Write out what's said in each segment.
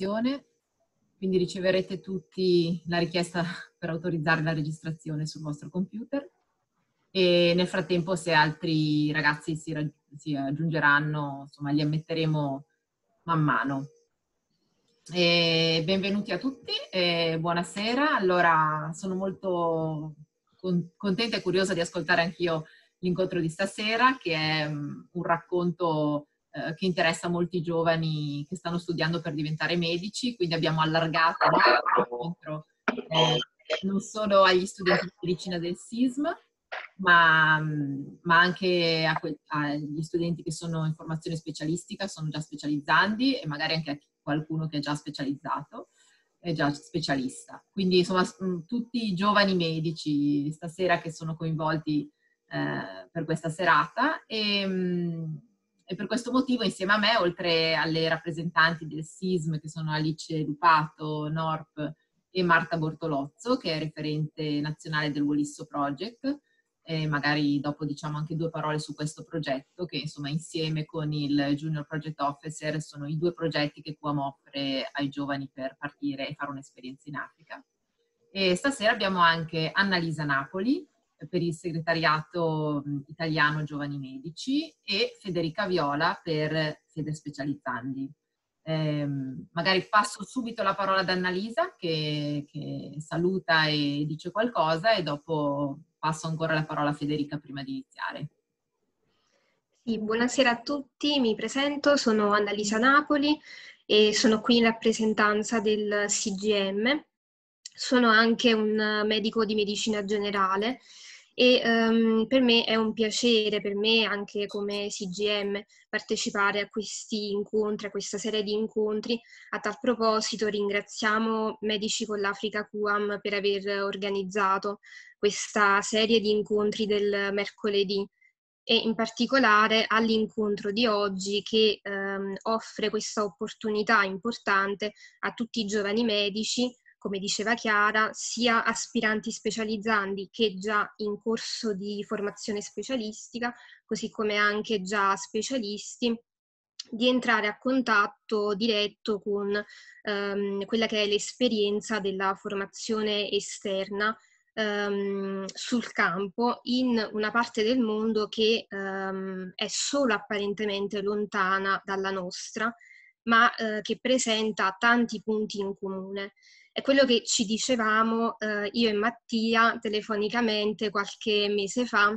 registrazione, quindi riceverete tutti la richiesta per autorizzare la registrazione sul vostro computer e nel frattempo se altri ragazzi si, rag si aggiungeranno, insomma, li ammetteremo man mano. E benvenuti a tutti, buonasera. Allora, sono molto con contenta e curiosa di ascoltare anch'io l'incontro di stasera, che è mm, un racconto eh, che interessa molti giovani che stanno studiando per diventare medici, quindi abbiamo allargato l'incontro eh, non solo agli studenti di medicina del SISM, ma, mm, ma, anche a que- agli studenti che sono in formazione specialistica, sono già specializzandi e magari anche a qualcuno che è già specializzato, è già specialista. Quindi insomma mm, tutti i giovani medici stasera che sono coinvolti eh, per questa serata e, mm, e per questo motivo, insieme a me, oltre alle rappresentanti del SISM, che sono Alice Dupato, NORP e Marta Bortolozzo, che è referente nazionale del Wolisso Project, e magari dopo diciamo anche due parole su questo progetto, che insomma insieme con il Junior Project Officer sono i due progetti che QAM offre ai giovani per partire e fare un'esperienza in Africa. E stasera abbiamo anche Annalisa Napoli, per il segretariato mm, italiano Giovani Medici e Federica Viola per Fede Specializzandi. Eh, magari passo subito la parola ad Annalisa che, che, saluta e dice qualcosa e dopo passo ancora la parola a Federica prima di iniziare. Sì, buonasera a tutti, mi presento, sono Annalisa Napoli e sono qui in rappresentanza del CGM. Sono anche un medico di medicina generale e um, per me è un piacere, per me anche come CGM, partecipare a questi incontri, a questa serie di incontri. A tal proposito ringraziamo Medici con l'Africa QAM per aver organizzato questa serie di incontri del mercoledì e in particolare all'incontro di oggi che ehm, offre questa opportunità importante a tutti i giovani medici come diceva Chiara, sia aspiranti specializzandi che già in corso di formazione specialistica, così come anche già specialisti, di entrare a contatto diretto con ehm, quella che è l'esperienza della formazione esterna ehm, sul campo in una parte del mondo che ehm, è solo apparentemente lontana dalla nostra, ma eh, che presenta tanti punti in comune. È quello che ci dicevamo eh, io e Mattia telefonicamente qualche mese fa,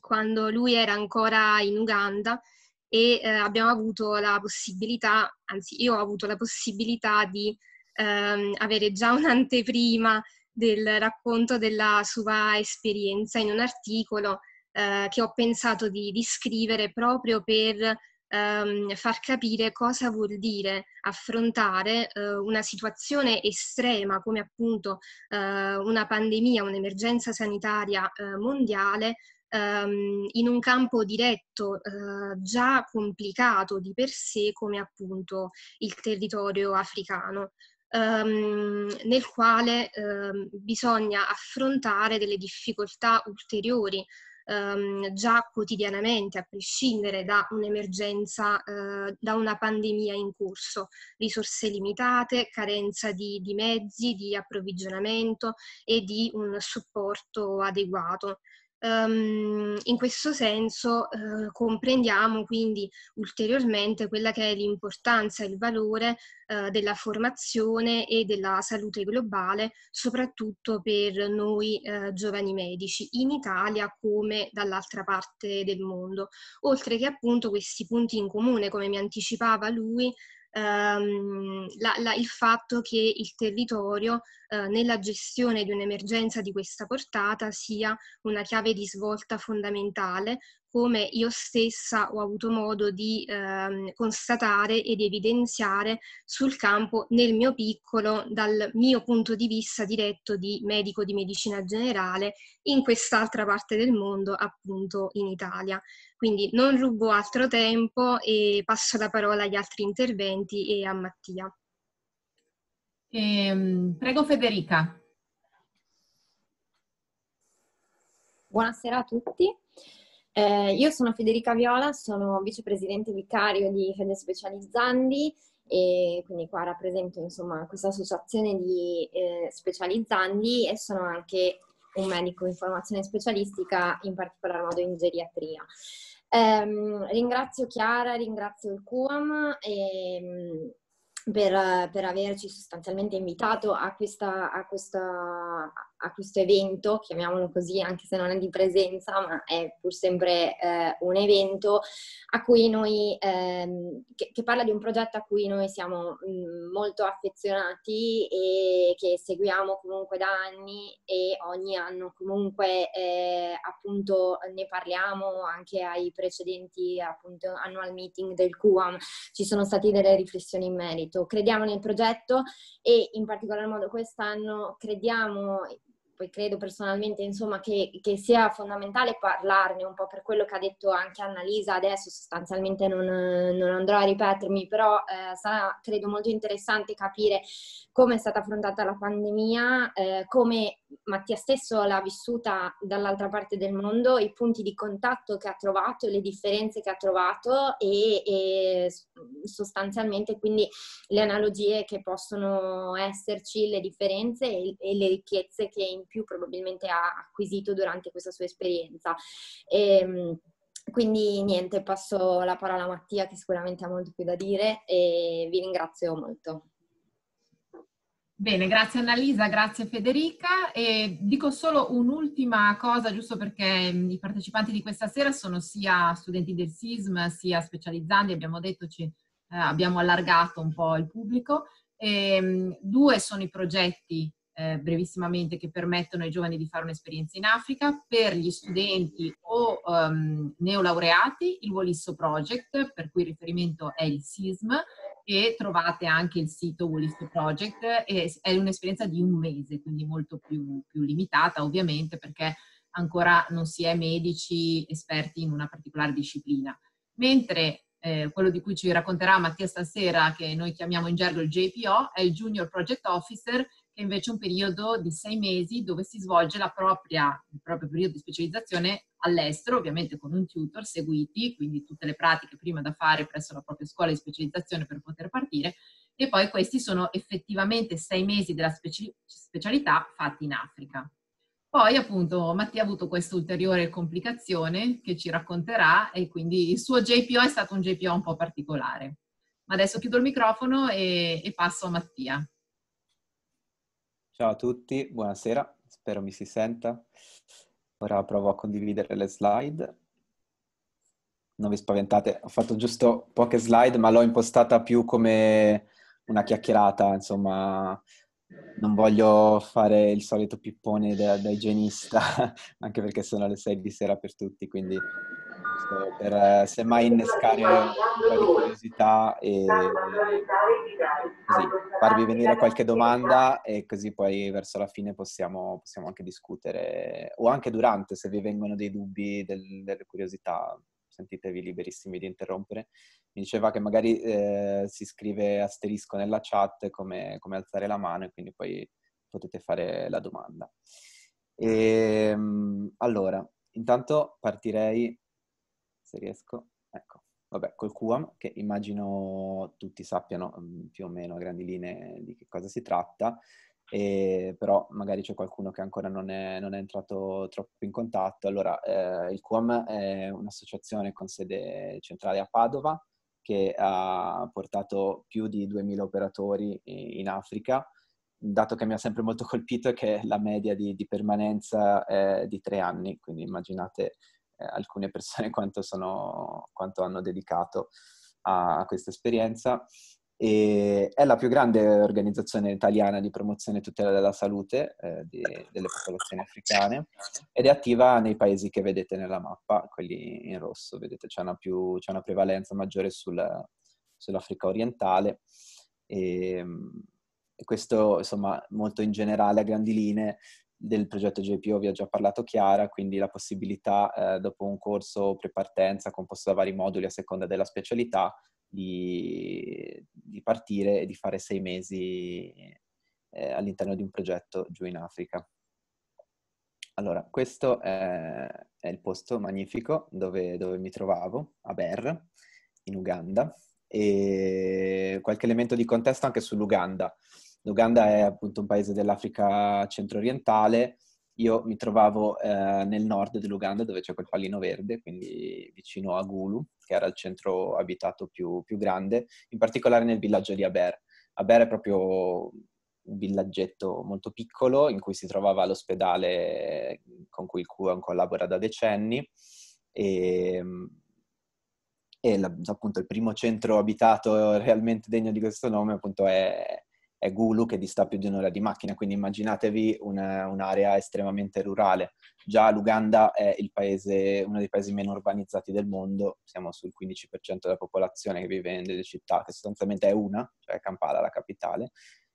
quando lui era ancora in Uganda e eh, abbiamo avuto la possibilità, anzi io ho avuto la possibilità di ehm, avere già un'anteprima del racconto della sua esperienza in un articolo eh, che ho pensato di, di scrivere proprio per ehm, far capire cosa vuol dire affrontare eh, una situazione estrema come appunto eh, una pandemia, un'emergenza sanitaria eh, mondiale ehm, in un campo diretto eh, già complicato di per sé come appunto il territorio africano ehm, nel quale eh, bisogna affrontare delle difficoltà ulteriori ehm, già quotidianamente, a prescindere da un'emergenza, eh, da una pandemia in corso. Risorse limitate, carenza di, di mezzi, di approvvigionamento e di un supporto adeguato. Um, in questo senso uh, comprendiamo quindi ulteriormente quella che è l'importanza e il valore uh, della formazione e della salute globale, soprattutto per noi uh, giovani medici in Italia come dall'altra parte del mondo, oltre che appunto questi punti in comune, come mi anticipava lui, ehm, la, la, il fatto che il territorio eh, nella gestione di un'emergenza di questa portata sia una chiave di svolta fondamentale, come io stessa ho avuto modo di ehm, constatare ed evidenziare sul campo nel mio piccolo, dal mio punto di vista diretto di medico di medicina generale in quest'altra parte del mondo, appunto in Italia. Quindi non rubo altro tempo e passo la parola agli altri interventi e a Mattia. Ehm, prego Federica. Buonasera a tutti. Eh, io sono Federica Viola, sono vicepresidente vicario di Fede Specializzandi e quindi qua rappresento insomma questa associazione di eh, specializzandi e sono anche un medico in formazione specialistica, in particolar modo in geriatria. Eh, ringrazio Chiara, ringrazio il QAM e, ehm, per, per, averci sostanzialmente invitato a questa, a questa a questo evento, chiamiamolo così, anche se non è di presenza, ma è pur sempre eh, un evento noi, ehm, che, che, parla di un progetto a cui noi siamo mm, molto affezionati e che seguiamo comunque da anni e ogni anno comunque eh, appunto ne parliamo anche ai precedenti appunto annual meeting del QAM, ci sono state delle riflessioni in merito. Crediamo nel progetto e in particolar modo quest'anno crediamo poi credo personalmente insomma, che, che, sia fondamentale parlarne un po' per quello che ha detto anche Annalisa adesso, sostanzialmente non, non andrò a ripetermi, però eh, sarà credo molto interessante capire come è stata affrontata la pandemia, eh, come Mattia stesso l'ha vissuta dall'altra parte del mondo, i punti di contatto che ha trovato, le differenze che ha trovato e, e sostanzialmente quindi le analogie che possono esserci, le differenze e, e, le ricchezze che in più probabilmente ha acquisito durante questa sua esperienza. E, ehm, quindi niente, passo la parola a Mattia che sicuramente ha molto più da dire e vi ringrazio molto. Bene, grazie Annalisa, grazie Federica. E dico solo un'ultima cosa, giusto perché mm, i partecipanti di questa sera sono sia studenti del SISM, sia specializzanti, abbiamo detto, ci, eh, abbiamo allargato un po' il pubblico. E, ehm, due sono i progetti eh, brevissimamente che permettono ai giovani di fare un'esperienza in Africa, per gli studenti o um, neolaureati il Wolisso Project, per cui il riferimento è il SISM, e trovate anche il sito Wolisso Project, è un'esperienza di un mese, quindi molto più, più limitata ovviamente perché ancora non si è medici esperti in una particolare disciplina. Mentre eh, quello di cui ci racconterà Mattia stasera, che noi chiamiamo in gergo il JPO, è il Junior Project Officer, che è invece un periodo di sei mesi dove si svolge propria, il proprio periodo di specializzazione all'estero, ovviamente con un tutor seguiti, quindi tutte le pratiche prima da fare presso la propria scuola di specializzazione per poter partire, e poi questi sono effettivamente sei mesi della speci- specialità fatti in Africa. Poi appunto Mattia ha avuto questa ulteriore complicazione che ci racconterà e quindi il suo JPO è stato un JPO un po' particolare. Ma adesso chiudo il microfono e, e passo a Mattia. Ciao a tutti, buonasera, spero mi si senta. Ora provo a condividere le slide. Non vi spaventate, ho fatto giusto poche slide, ma l'ho impostata più come una chiacchierata, insomma, non voglio fare il solito pippone da, da igienista, anche perché sono le 6 di sera per tutti, quindi questo, per eh, semmai innescare un po' di curiosità e così, farvi venire qualche domanda e così poi verso la fine possiamo, possiamo anche discutere, o anche durante se vi vengono dei dubbi, del, delle curiosità, sentitevi liberissimi di interrompere. Mi diceva che magari eh, si scrive asterisco nella chat come, come alzare la mano e quindi poi potete fare la domanda. E, ehm, allora, intanto partirei se riesco, ecco, vabbè, col QAM, che immagino tutti sappiano mm, più o meno a grandi linee di che cosa si tratta, e, però magari c'è qualcuno che ancora non è, non è entrato troppo in contatto. Allora, eh, il QAM è un'associazione con sede centrale a Padova che ha portato più di 2000 operatori in Africa. Un dato che mi ha sempre molto colpito è che la media di, di permanenza è di tre anni, quindi immaginate eh, alcune persone quanto, sono, quanto hanno dedicato a, a questa esperienza. E è la più grande organizzazione italiana di promozione e tutela della salute eh, di, delle popolazioni africane ed è attiva nei paesi che vedete nella mappa, quelli in rosso, vedete c'è una, più, c'è una prevalenza maggiore sul, sull'Africa orientale e, ehm, e, questo insomma molto in generale a grandi linee del progetto JPO vi ho già parlato Chiara, quindi la possibilità eh, dopo un corso prepartenza composto da vari moduli a seconda della specialità di, di partire e di fare sei mesi eh, all'interno di un progetto giù in Africa. Allora, questo è, è il posto magnifico dove, dove mi trovavo, a Ber, in Uganda, e qualche elemento di contesto anche sull'Uganda. L'Uganda è appunto un paese dell'Africa centro-orientale, io mi trovavo eh, nel nord dell'Uganda dove c'è quel pallino verde, quindi vicino a Gulu, che era il centro abitato più, più grande, in particolare nel villaggio di Aber. Aber è proprio un villaggetto molto piccolo in cui si trovava l'ospedale con cui il Kuan collabora da decenni ehm, e, e appunto il primo centro abitato realmente degno di questo nome appunto è, è Gulu che dista più di un'ora di macchina, quindi immaginatevi una, un'area estremamente rurale. Già l'Uganda è paese, uno dei paesi meno urbanizzati del mondo, siamo sul 15% della popolazione che vive nelle città, che sostanzialmente è una, cioè Kampala, la capitale,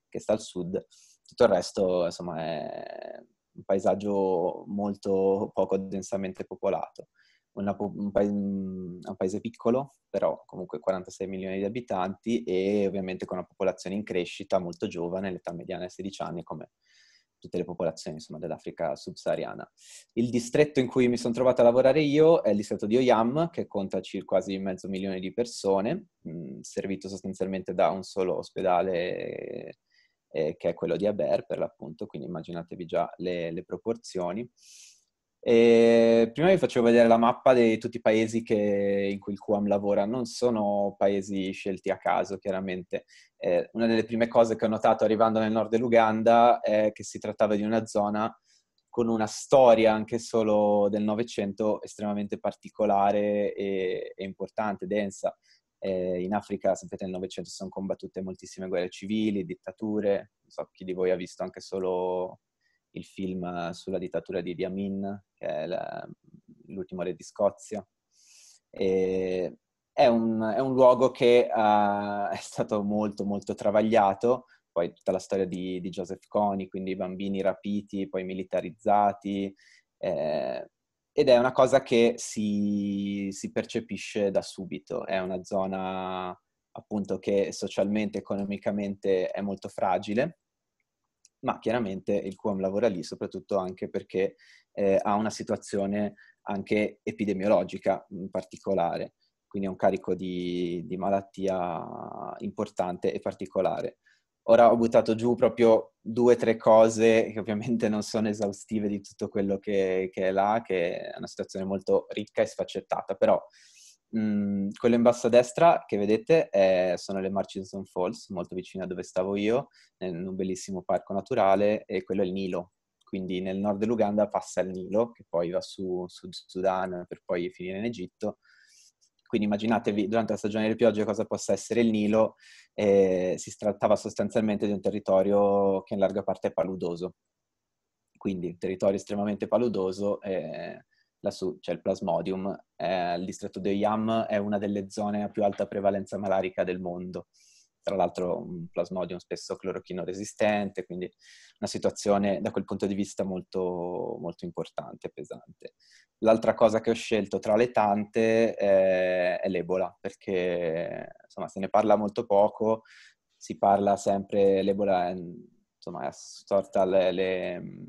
che sta al sud. Tutto il resto, insomma, è un paesaggio molto poco densamente popolato una, un, paese, un, paese, piccolo, però comunque 46 milioni di abitanti e ovviamente con una popolazione in crescita molto giovane, l'età mediana è 16 anni, come tutte le popolazioni insomma, dell'Africa subsahariana. Il distretto in cui mi sono trovato a lavorare io è il distretto di Oyam, che conta circa quasi mezzo milione di persone, mh, mm, servito sostanzialmente da un solo ospedale eh, che è quello di Aber per l'appunto, quindi immaginatevi già le, le proporzioni. E prima vi facevo vedere la mappa di tutti i paesi che, in cui il QAM lavora, non sono paesi scelti a caso chiaramente. Eh, una delle prime cose che ho notato arrivando nel nord dell'Uganda è che si trattava di una zona con una storia anche solo del Novecento estremamente particolare e, e importante, densa. Eh, in Africa, sapete, nel Novecento sono combattute moltissime guerre civili, dittature, non so chi di voi ha visto anche solo il film eh, sulla dittatura di Diamin, che è la, l'ultimo re di Scozia. E è, un, è un luogo che uh, è stato molto, molto travagliato, poi tutta la storia di, di Joseph Kony, quindi i bambini rapiti, poi militarizzati, eh, ed è una cosa che si, si, percepisce da subito, è una zona appunto che socialmente, economicamente è molto fragile ma chiaramente il QM lavora lì soprattutto anche perché eh, ha una situazione anche epidemiologica in particolare, quindi ha un carico di, di malattia importante e particolare. Ora ho buttato giù proprio due o tre cose che ovviamente non sono esaustive di tutto quello che, che, è là, che è una situazione molto ricca e sfaccettata, però Mm, quello in basso a destra che vedete è, sono le Marchinson Falls, molto vicino a dove stavo io, in un bellissimo parco naturale, e quello è il Nilo. Quindi nel nord dell'Uganda passa il Nilo, che poi va su Sud Sudan per poi finire in Egitto. Quindi immaginatevi durante la stagione delle piogge cosa possa essere il Nilo. Eh, si trattava sostanzialmente di un territorio che in larga parte è paludoso. Quindi un territorio estremamente paludoso. Eh, lassù c'è cioè il plasmodium. Eh, il distretto di Yam è una delle zone a più alta prevalenza malarica del mondo. Tra l'altro un plasmodium spesso clorochino resistente, quindi una situazione da quel punto di vista molto, molto importante e pesante. L'altra cosa che ho scelto tra le tante eh, è l'Ebola, perché insomma se ne parla molto poco, si parla sempre, l'Ebola è, insomma, assorta le, alle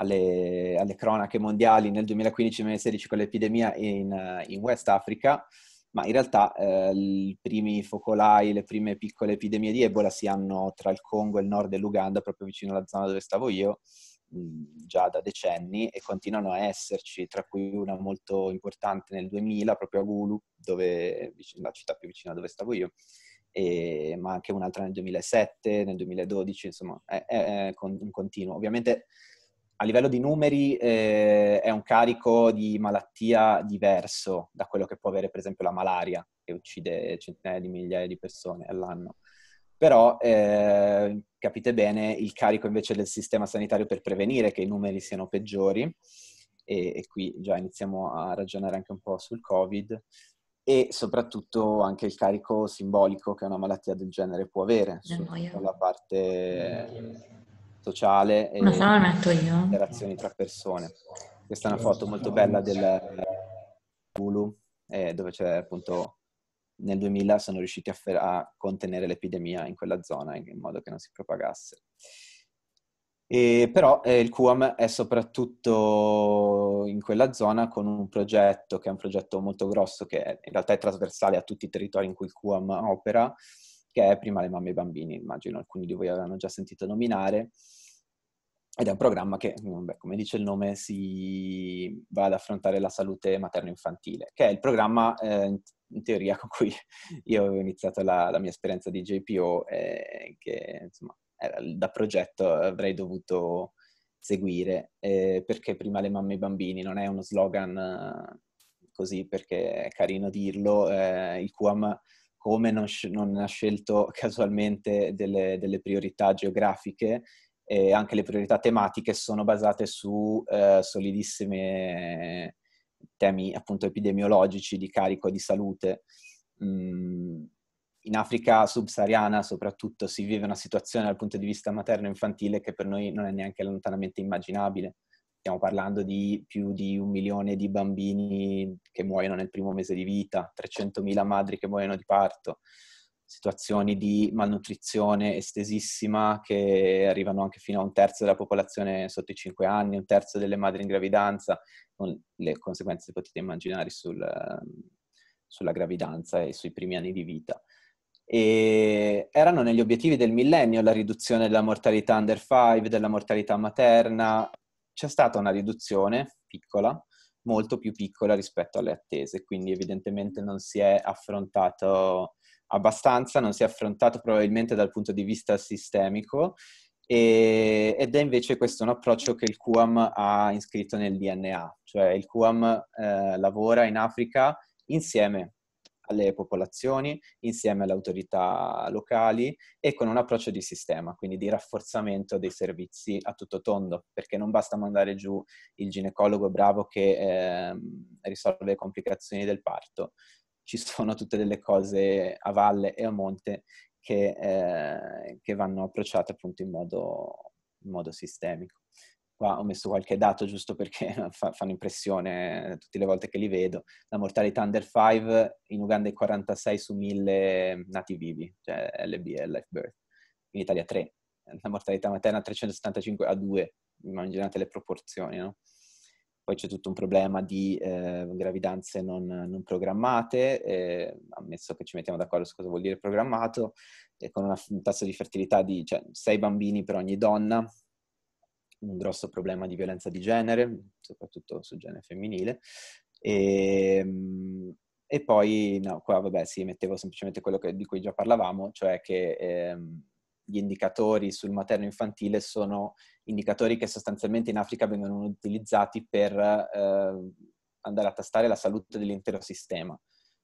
alle, alle cronache mondiali nel 2015-2016 con l'epidemia in, in West Africa, ma in realtà eh, i primi focolai, le prime piccole epidemie di Ebola si hanno tra il Congo, il nord e l'Uganda, proprio vicino alla zona dove stavo io, già da decenni e continuano a esserci, tra cui una molto importante nel 2000, proprio a Gulu, dove, la città più vicina dove stavo io, e, ma anche un'altra nel 2007, nel 2012, insomma, è, è, è un continuo. Ovviamente a livello di numeri eh, è un carico di malattia diverso da quello che può avere per esempio la malaria, che uccide centinaia di migliaia di persone all'anno. Però eh, capite bene il carico invece del sistema sanitario per prevenire che i numeri siano peggiori, e, e qui già iniziamo a ragionare anche un po' sul Covid, e soprattutto anche il carico simbolico che una malattia del genere può avere sulla parte sociale e interazioni tra persone. Questa è una foto molto bella del eh, Hulu, eh, dove c'è appunto nel 2000 sono riusciti a, fer- a, contenere l'epidemia in quella zona in modo che non si propagasse. E, però eh, il QAM è soprattutto in quella zona con un progetto che è un progetto molto grosso che è, in realtà è trasversale a tutti i territori in cui il QAM opera, che è Prima le mamme e i bambini, immagino alcuni di voi avranno già sentito nominare, ed è un programma che, mm, beh, come dice il nome, si va ad affrontare la salute materno-infantile, che è il programma eh, in teoria con cui io avevo iniziato la, la mia esperienza di JPO, eh, che insomma, era, da progetto avrei dovuto seguire, eh, perché prima le mamme e i bambini non è uno slogan eh, così perché è carino dirlo, eh, il QAM come non, non, ha scelto casualmente delle, delle priorità geografiche, e anche le priorità tematiche sono basate su eh, solidissimi temi appunto epidemiologici di carico di salute. Mm, in Africa subsahariana soprattutto si vive una situazione dal punto di vista materno-infantile che per noi non è neanche lontanamente immaginabile. Stiamo parlando di più di un milione di bambini che muoiono nel primo mese di vita, 300.000 madri che muoiono di parto, situazioni di malnutrizione estesissima che arrivano anche fino a un terzo della popolazione sotto i 5 anni, un terzo delle madri in gravidanza, con le conseguenze che potete immaginare sul, sulla gravidanza e sui primi anni di vita. E erano negli obiettivi del millennio la riduzione della mortalità under 5, della mortalità materna, c'è stata una riduzione piccola, molto più piccola rispetto alle attese, quindi evidentemente non si è affrontato abbastanza, non si è affrontato probabilmente dal punto di vista sistemico e, ed è invece questo un approccio che il QAM ha iscritto nel DNA, cioè il QAM eh, lavora in Africa insieme alle popolazioni, insieme alle autorità locali e con un approccio di sistema, quindi di rafforzamento dei servizi a tutto tondo, perché non basta mandare giù il ginecologo bravo che eh, risolve le complicazioni del parto, ci sono tutte delle cose a valle e a monte che, eh, che vanno approcciate appunto in modo, in modo, sistemico. Qua ho messo qualche dato giusto perché fa, fanno impressione tutte le volte che li vedo. La mortalità under 5 in Uganda è 46 su 1000 nati vivi, cioè LBL, life birth. In Italia 3. La mortalità materna 375 a 2, immaginate le proporzioni, no? poi c'è tutto un problema di eh, gravidanze non, non programmate, eh, ammesso che ci mettiamo d'accordo su cosa vuol dire programmato, e con una, un tasso di fertilità di cioè, 6 bambini per ogni donna, un grosso problema di violenza di genere, soprattutto su genere femminile. E, ehm, e poi, no, qua vabbè, sì, mettevo semplicemente quello che, di cui già parlavamo, cioè che ehm, gli indicatori sul materno infantile sono indicatori che sostanzialmente in Africa vengono utilizzati per eh, andare a tastare la salute dell'intero sistema.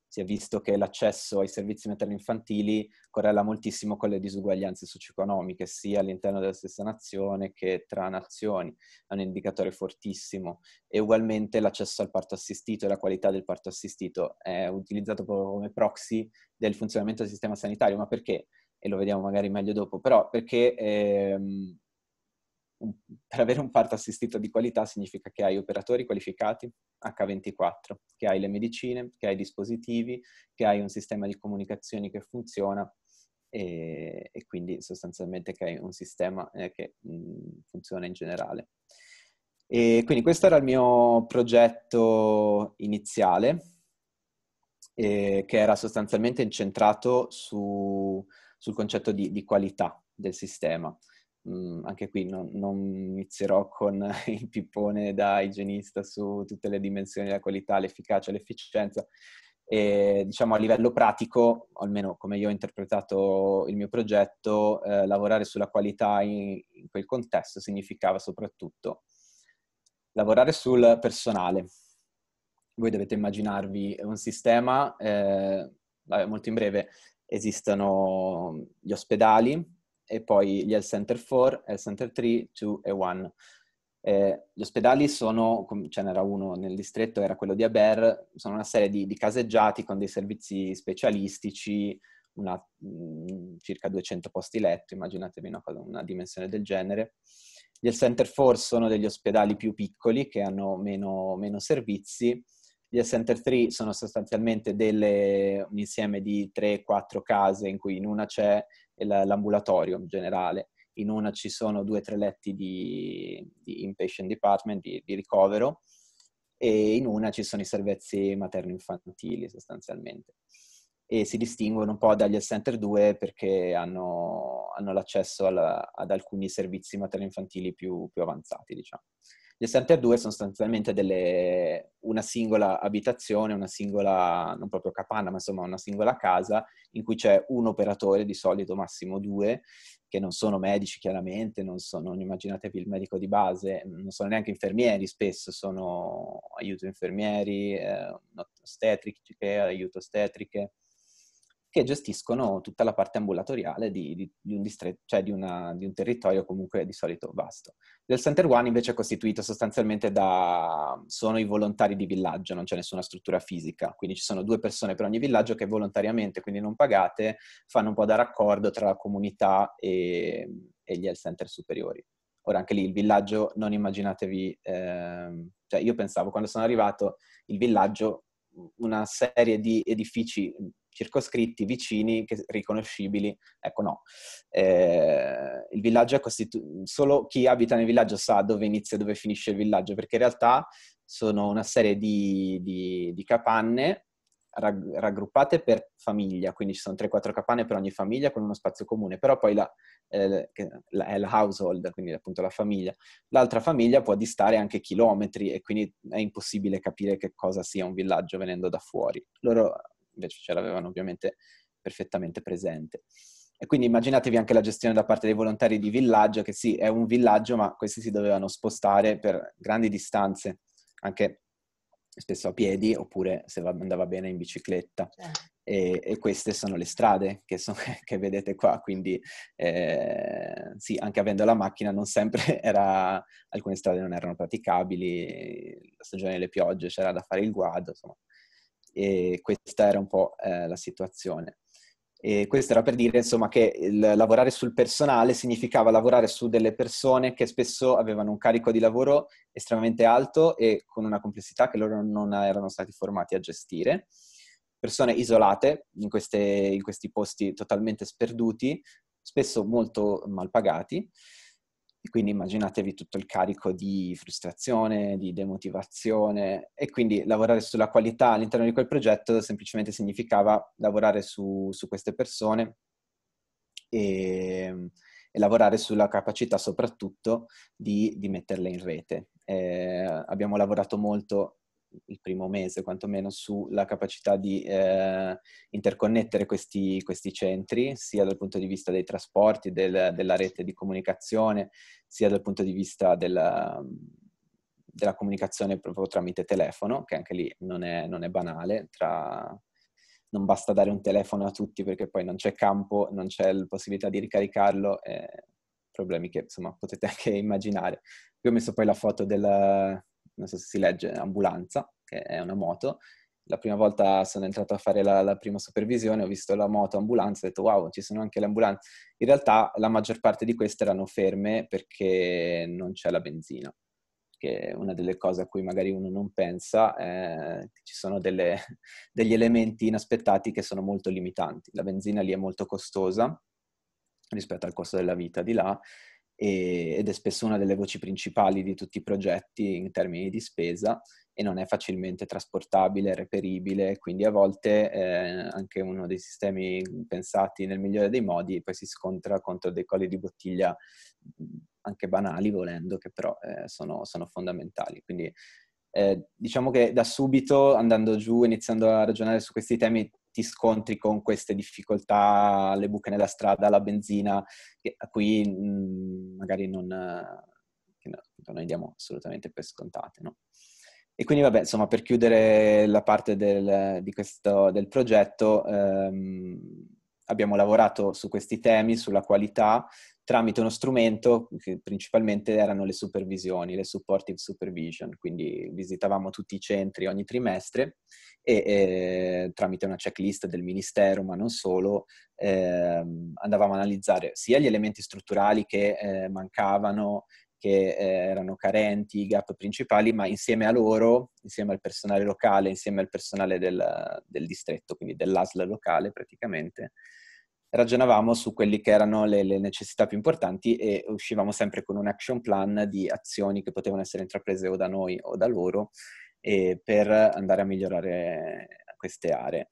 Si è visto che l'accesso ai servizi materno-infantili correla moltissimo con le disuguaglianze socio-economiche, sia all'interno della stessa nazione che tra nazioni, è un indicatore fortissimo. E ugualmente l'accesso al parto assistito e la qualità del parto assistito è utilizzato proprio come proxy del funzionamento del sistema sanitario, ma perché? E lo vediamo magari meglio dopo, però perché ehm, per avere un parto assistito di qualità significa che hai operatori qualificati H24, che hai le medicine, che hai i dispositivi, che hai un sistema di comunicazioni che funziona e, e quindi sostanzialmente che hai un sistema eh, che mm, funziona in generale. E quindi questo era il mio progetto iniziale, eh, che era sostanzialmente incentrato su, sul concetto di, di qualità del sistema. Mm, anche qui non, non, inizierò con il pippone da igienista su tutte le dimensioni, la qualità, l'efficacia, l'efficienza. E, diciamo a livello pratico, almeno come io ho interpretato il mio progetto, eh, lavorare sulla qualità in, in quel contesto significava soprattutto lavorare sul personale. Voi dovete immaginarvi un sistema, eh, molto in breve, esistono gli ospedali, e poi gli Health Center 4, Health Center 3, 2 e 1. Eh, gli ospedali sono, ce n'era uno nel distretto, era quello di Aber, sono una serie di, di caseggiati con dei servizi specialistici, una, mh, mm, circa 200 posti letto, immaginatevi una, cosa, una dimensione del genere. Gli health center 4 sono degli ospedali più piccoli che hanno meno, meno servizi. Gli health center 3 sono sostanzialmente delle, un insieme di 3-4 case in cui in una c'è l'ambulatorio in generale. In una ci sono due o tre letti di, di inpatient department, di, di ricovero, e in una ci sono i servizi materno-infantili sostanzialmente. E si distinguono un po' dagli center 2 perché hanno, hanno l'accesso alla, ad alcuni servizi materno-infantili più, più avanzati, diciamo. Gli esterni a due sono sostanzialmente delle, una singola abitazione, una singola, non proprio capanna, ma insomma una singola casa in cui c'è un operatore, di solito massimo due, che non sono medici chiaramente, non, sono, non immaginatevi il medico di base, non sono neanche infermieri spesso, sono aiuto infermieri, eh, ostetriche, aiuto ostetriche che gestiscono tutta la parte ambulatoriale di, di, di un distretto, cioè di, una, di, un territorio comunque di solito vasto. Il Center One invece è costituito sostanzialmente da... sono i volontari di villaggio, non c'è nessuna struttura fisica, quindi ci sono due persone per ogni villaggio che volontariamente, quindi non pagate, fanno un po' da raccordo tra la comunità e, e gli health center superiori. Ora anche lì il villaggio, non immaginatevi, ehm, cioè io pensavo quando sono arrivato il villaggio una serie di edifici circoscritti, vicini, che, riconoscibili. Ecco, no. Eh, il villaggio è costituito... Solo chi abita nel villaggio sa dove inizia e dove finisce il villaggio, perché in realtà sono una serie di, di, di capanne rag, raggruppate per famiglia, quindi ci sono 3-4 capanne per ogni famiglia con uno spazio comune, però poi la, eh, la, è il household, quindi appunto la famiglia. L'altra famiglia può distare anche chilometri e quindi è impossibile capire che cosa sia un villaggio venendo da fuori. Loro invece ce l'avevano ovviamente perfettamente presente. E quindi immaginatevi anche la gestione da parte dei volontari di villaggio, che sì, è un villaggio, ma questi si dovevano spostare per grandi distanze, anche spesso a piedi oppure se andava bene in bicicletta. E, e queste sono le strade che, sono, che vedete qua, quindi eh, sì, anche avendo la macchina non sempre era, alcune strade non erano praticabili, la stagione delle piogge c'era da fare il guado, insomma e questa era un po' eh, la situazione. E questo era per dire insomma, che lavorare sul personale significava lavorare su delle persone che spesso avevano un carico di lavoro estremamente alto e con una complessità che loro non erano stati formati a gestire. Persone isolate in, queste, in questi posti totalmente sperduti, spesso molto mal pagati e quindi immaginatevi tutto il carico di frustrazione, di demotivazione e quindi lavorare sulla qualità all'interno di quel progetto semplicemente significava lavorare su, su queste persone e, e, lavorare sulla capacità soprattutto di, di metterle in rete. Eh, abbiamo lavorato molto il primo mese quantomeno, sulla capacità di eh, interconnettere questi, questi, centri, sia dal punto di vista dei trasporti, del, della rete di comunicazione, sia dal punto di vista della, della comunicazione proprio tramite telefono, che anche lì non è, non è banale, tra, non basta dare un telefono a tutti perché poi non c'è campo, non c'è la possibilità di ricaricarlo, eh, problemi che insomma potete anche immaginare. Io ho messo poi la foto della, non so se si legge, ambulanza, che è una moto. La prima volta sono entrato a fare la, la prima supervisione, ho visto la moto ambulanza, ho detto wow, ci sono anche le ambulanze. In realtà la maggior parte di queste erano ferme perché non c'è la benzina che è una delle cose a cui magari uno non pensa, eh, ci sono delle, degli elementi inaspettati che sono molto limitanti. La benzina lì è molto costosa rispetto al costo della vita di là e, ed è spesso una delle voci principali di tutti i progetti in termini di spesa e non è facilmente trasportabile, reperibile, quindi a volte eh, anche uno dei sistemi pensati nel migliore dei modi poi si scontra contro dei colli di bottiglia mm, anche banali volendo, che però eh, sono, sono, fondamentali. Quindi eh, diciamo che da subito andando giù, iniziando a ragionare su questi temi, ti scontri con queste difficoltà, le buche nella strada, la benzina, che, a cui mh, mm, magari non, no, noi diamo assolutamente per scontate. No? E quindi vabbè, insomma, per chiudere la parte del, questo, del progetto, ehm, abbiamo lavorato su questi temi, sulla qualità, tramite uno strumento che principalmente erano le supervisioni, le supportive supervision, quindi visitavamo tutti i centri ogni trimestre e, e tramite una checklist del ministero, ma non solo, eh, andavamo a analizzare sia gli elementi strutturali che eh, mancavano, che eh, erano carenti, i gap principali, ma insieme a loro, insieme al personale locale, insieme al personale del, del distretto, quindi dell'ASL locale praticamente, ragionavamo su quelle che erano le, le, necessità più importanti e uscivamo sempre con un action plan di azioni che potevano essere intraprese o da noi o da loro per andare a migliorare queste aree.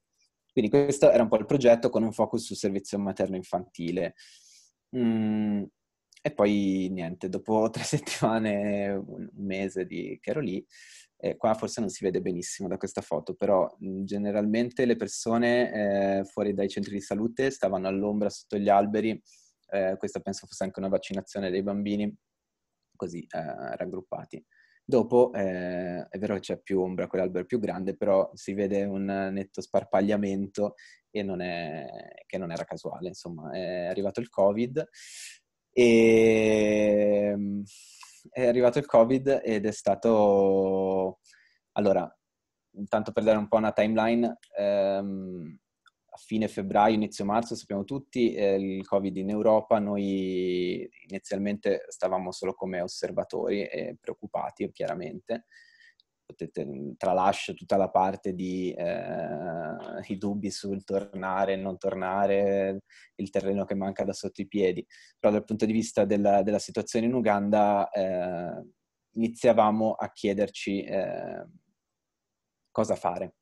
Quindi questo era un po' il progetto con un focus sul servizio materno-infantile. Mm, e poi niente, dopo tre settimane, un mese di, che ero lì, eh, qua forse non si vede benissimo da questa foto, però mhmm, generalmente le persone eh, fuori dai centri di salute stavano all'ombra sotto gli alberi, eh, questa penso fosse anche una vaccinazione dei bambini, così eh, raggruppati. Dopo eh, è vero che c'è più ombra, quell'albero è più grande, però si vede un netto sparpagliamento e non è, che non era casuale, insomma è arrivato il Covid e mhmm, è arrivato il Covid ed è stato... Allora, intanto per dare un po' una timeline, ehm, a fine febbraio, inizio marzo, sappiamo tutti, eh, il Covid in Europa, noi inizialmente stavamo solo come osservatori e preoccupati, chiaramente, potete, mm, tralascio tutta la parte di eh, i dubbi sul tornare, non tornare, il terreno che manca da sotto i piedi, però dal punto di vista della, della situazione in Uganda eh, iniziavamo a chiederci eh, cosa fare.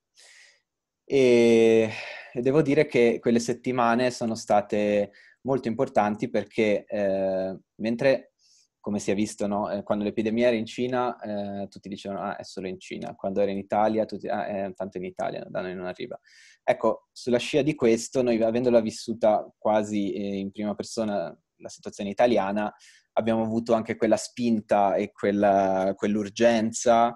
E, e devo dire che quelle settimane sono state molto importanti perché eh, mentre come si è visto, no? Eh, quando l'epidemia era in Cina, eh, tutti dicevano, ah, è solo in Cina. Quando era in Italia, tutti, ah, è eh, tanto in Italia, da noi non arriva. Ecco, sulla scia di questo, noi avendola vissuta quasi eh, in prima persona la situazione italiana, abbiamo avuto anche quella spinta e quella, quell'urgenza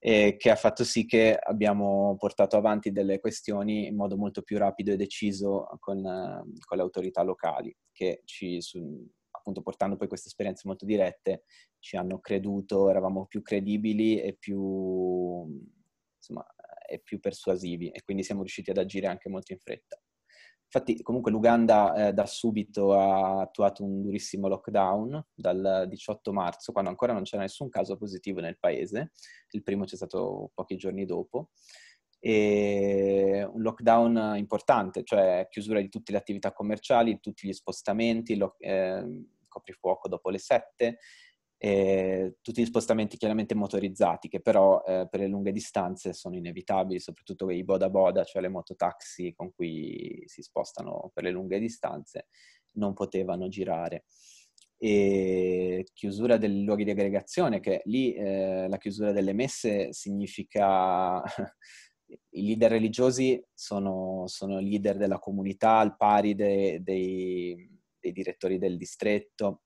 eh, che ha fatto sì che abbiamo portato avanti delle questioni in modo molto più rapido e deciso con, con le autorità locali, che ci... Su, appunto portando poi queste esperienze molto dirette, ci hanno creduto, eravamo più credibili e più, insomma, e più persuasivi e quindi siamo riusciti ad agire anche molto in fretta. Infatti comunque l'Uganda eh, da subito ha attuato un durissimo lockdown dal 18 marzo, quando ancora non c'era nessun caso positivo nel paese, il primo c'è stato pochi giorni dopo, e un lockdown importante, cioè chiusura di tutte le attività commerciali, tutti gli spostamenti, lo, eh, coprifuoco dopo le 7, eh, tutti gli spostamenti chiaramente motorizzati che però eh, per le lunghe distanze sono inevitabili, soprattutto i boda boda, cioè le mototaxi con cui si spostano per le lunghe distanze, non potevano girare e chiusura dei luoghi di aggregazione, che lì eh, la chiusura delle messe significa i leader religiosi sono, sono leader della comunità al pari de, dei, dei direttori del distretto,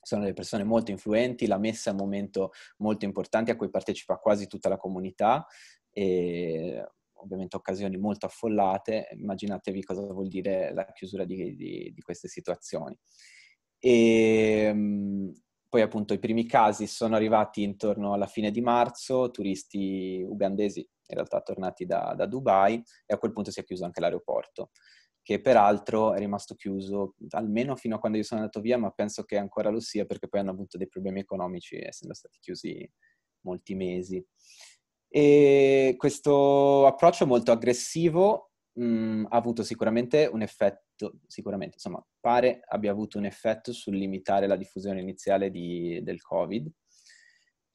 sono delle persone molto influenti, la messa è un momento molto importante a cui partecipa quasi tutta la comunità e ovviamente occasioni molto affollate, immaginatevi cosa vuol dire la chiusura di, di, di queste situazioni. E, ehm, poi appunto i primi casi sono arrivati intorno alla fine di marzo, turisti ugandesi in realtà tornati da, da Dubai e a quel punto si è chiuso anche l'aeroporto, che peraltro è rimasto chiuso almeno fino a quando io sono andato via, ma penso che ancora lo sia perché poi hanno avuto dei problemi economici essendo stati chiusi molti mesi. E questo approccio molto aggressivo mh, mm, ha avuto sicuramente un effetto effetto, sicuramente, insomma, pare abbia avuto un effetto sul limitare la diffusione iniziale di, del Covid.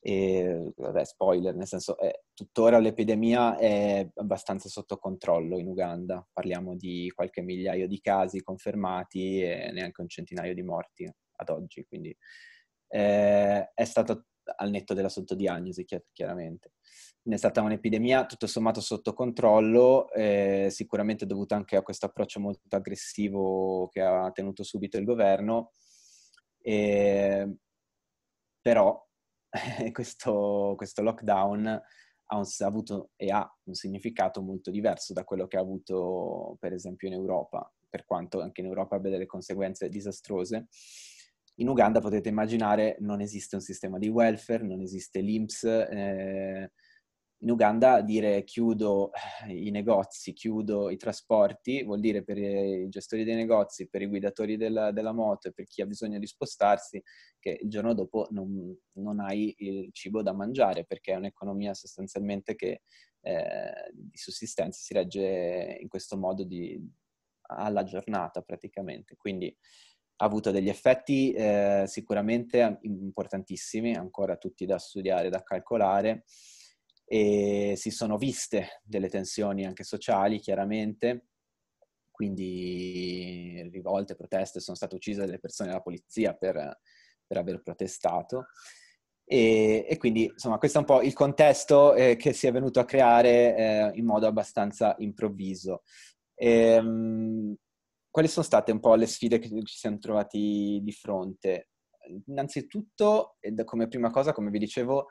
E, vabbè, spoiler, nel senso, è, eh, tuttora l'epidemia è abbastanza sotto controllo in Uganda, parliamo di qualche migliaio di casi confermati e neanche un centinaio di morti ad oggi, quindi eh, è stata al netto della sottodiagnosi, chiaramente è stata un'epidemia tutto sommato sotto controllo, eh, sicuramente dovuta anche a questo approccio molto aggressivo che ha tenuto subito il governo, eh, però questo, questo, lockdown ha, un, ha avuto e ha un significato molto diverso da quello che ha avuto per esempio in Europa, per quanto anche in Europa abbia delle conseguenze disastrose. In Uganda potete immaginare non esiste un sistema di welfare, non esiste l'INPS, eh, in Uganda dire chiudo eh, i negozi, chiudo i trasporti, vuol dire per i gestori dei negozi, per i guidatori della, della moto e per chi ha bisogno di spostarsi che il giorno dopo non, non hai il cibo da mangiare perché è un'economia sostanzialmente che eh, di sussistenza si regge in questo modo di, alla giornata praticamente. Quindi ha avuto degli effetti eh, sicuramente importantissimi, ancora tutti da studiare, da calcolare e si sono viste delle tensioni anche sociali, chiaramente, quindi rivolte, proteste, sono state uccise delle persone dalla polizia per, per aver protestato. E, e, quindi, insomma, questo è un po' il contesto eh, che si è venuto a creare eh, in modo abbastanza improvviso. E, um, quali sono state un po' le sfide che ci siamo trovati di fronte? Innanzitutto, come prima cosa, come vi dicevo,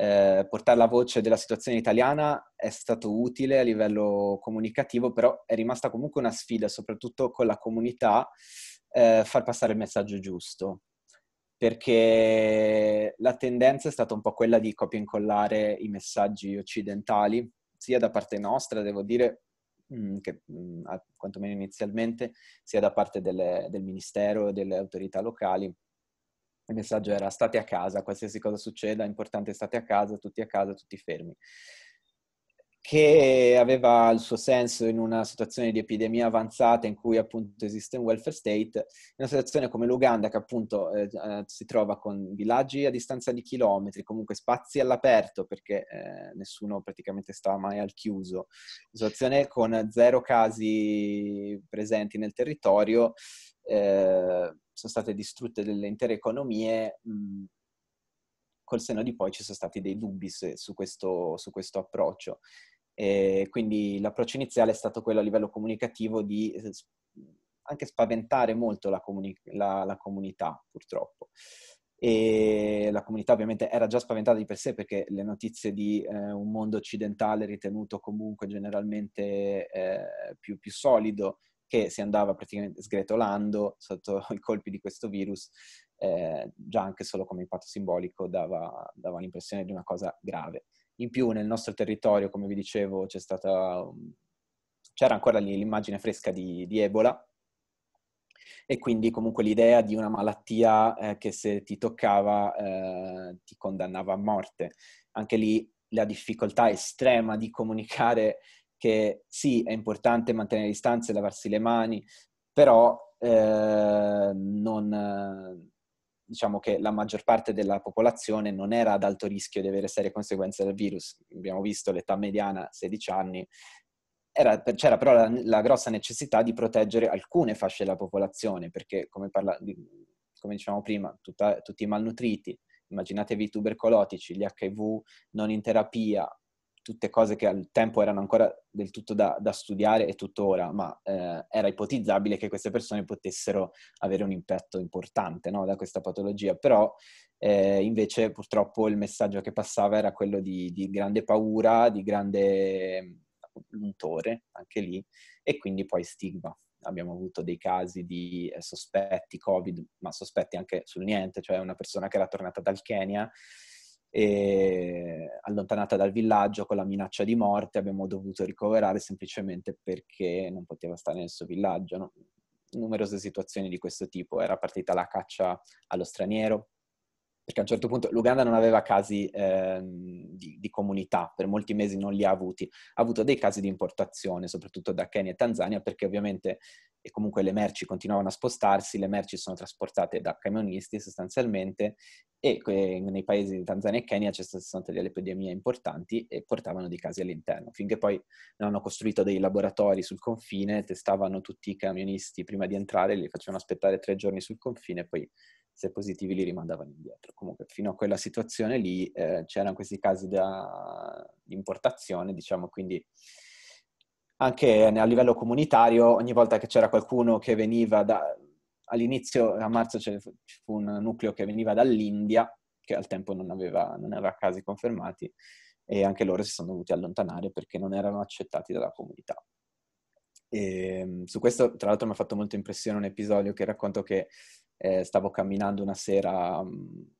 eh, portare la voce della situazione italiana è stato utile a livello comunicativo, però è rimasta comunque una sfida, soprattutto con la comunità, eh, far passare il messaggio giusto. Perché la tendenza è stata un po' quella di copia e incollare i messaggi occidentali, sia da parte nostra, devo dire, mm, che mm, quantomeno inizialmente, sia da parte delle, del ministero e delle autorità locali il messaggio era state a casa, qualsiasi cosa succeda, è importante state a casa, tutti a casa, tutti fermi. Che aveva il suo senso in una situazione di epidemia avanzata in cui appunto esiste un welfare state, in una situazione come l'Uganda che appunto eh, eh, si trova con villaggi a distanza di chilometri, comunque spazi all'aperto perché eh, nessuno praticamente stava mai al chiuso, una situazione con zero casi presenti nel territorio. Eh, sono state distrutte delle intere economie, col seno di poi ci sono stati dei dubbi su, questo, su questo approccio. E quindi l'approccio iniziale è stato quello a livello comunicativo di eh, anche spaventare molto la, comuni- la, la, comunità, purtroppo. E la comunità ovviamente era già spaventata di per sé perché le notizie di eh, un mondo occidentale ritenuto comunque generalmente eh, più, più, solido che si andava praticamente sgretolando sotto i colpi di questo virus, eh, già anche solo come impatto simbolico dava, dava l'impressione di una cosa grave. In più nel nostro territorio, come vi dicevo, stata, um, c'era ancora l'immagine fresca di, di, Ebola e quindi comunque l'idea di una malattia eh, che se ti toccava eh, ti condannava a morte. Anche lì la difficoltà estrema di comunicare che sì, è importante mantenere le distanze, lavarsi le mani, però eh, non, diciamo che la maggior parte della popolazione non era ad alto rischio di avere serie conseguenze dal virus. Abbiamo visto l'età mediana, 16 anni, era, c'era però la, la, grossa necessità di proteggere alcune fasce della popolazione, perché come, parla, come dicevamo prima, tutta, tutti i malnutriti, immaginatevi i tubercolotici, gli HIV non in terapia tutte cose che al tempo erano ancora del tutto da, da studiare e tuttora, ma eh, era ipotizzabile che queste persone potessero avere un impatto importante no, da questa patologia, però eh, invece purtroppo il messaggio che passava era quello di, di grande paura, di grande mm, lutore anche lì e quindi poi stigma. Abbiamo avuto dei casi di eh, sospetti Covid, ma sospetti anche sul niente, cioè una persona che era tornata dal Kenya e allontanata dal villaggio con la minaccia di morte abbiamo dovuto ricoverare semplicemente perché non poteva stare nel suo villaggio. No? Numerose situazioni di questo tipo. Era partita la caccia allo straniero, perché a un certo punto l'Uganda non aveva casi eh, di, di, comunità, per molti mesi non li ha avuti, ha avuto dei casi di importazione, soprattutto da Kenya e Tanzania, perché ovviamente e comunque le merci continuavano a spostarsi, le merci sono trasportate da camionisti sostanzialmente e nei paesi di Tanzania e Kenya ci sono state delle epidemie importanti e portavano dei casi all'interno, finché poi non hanno costruito dei laboratori sul confine, testavano tutti i camionisti prima di entrare, li facevano aspettare tre giorni sul confine e poi se positivi li rimandavano indietro. Comunque fino a quella situazione lì eh, c'erano questi casi da, di importazione, diciamo, quindi anche a livello comunitario ogni volta che c'era qualcuno che veniva da... All'inizio a marzo ci fu un nucleo che veniva dall'India, che al tempo non aveva, non aveva casi confermati, e anche loro si sono dovuti allontanare perché non erano accettati dalla comunità. E ehm, su questo, tra l'altro, mi ha fatto molto impressione un episodio che racconto che eh, stavo camminando una sera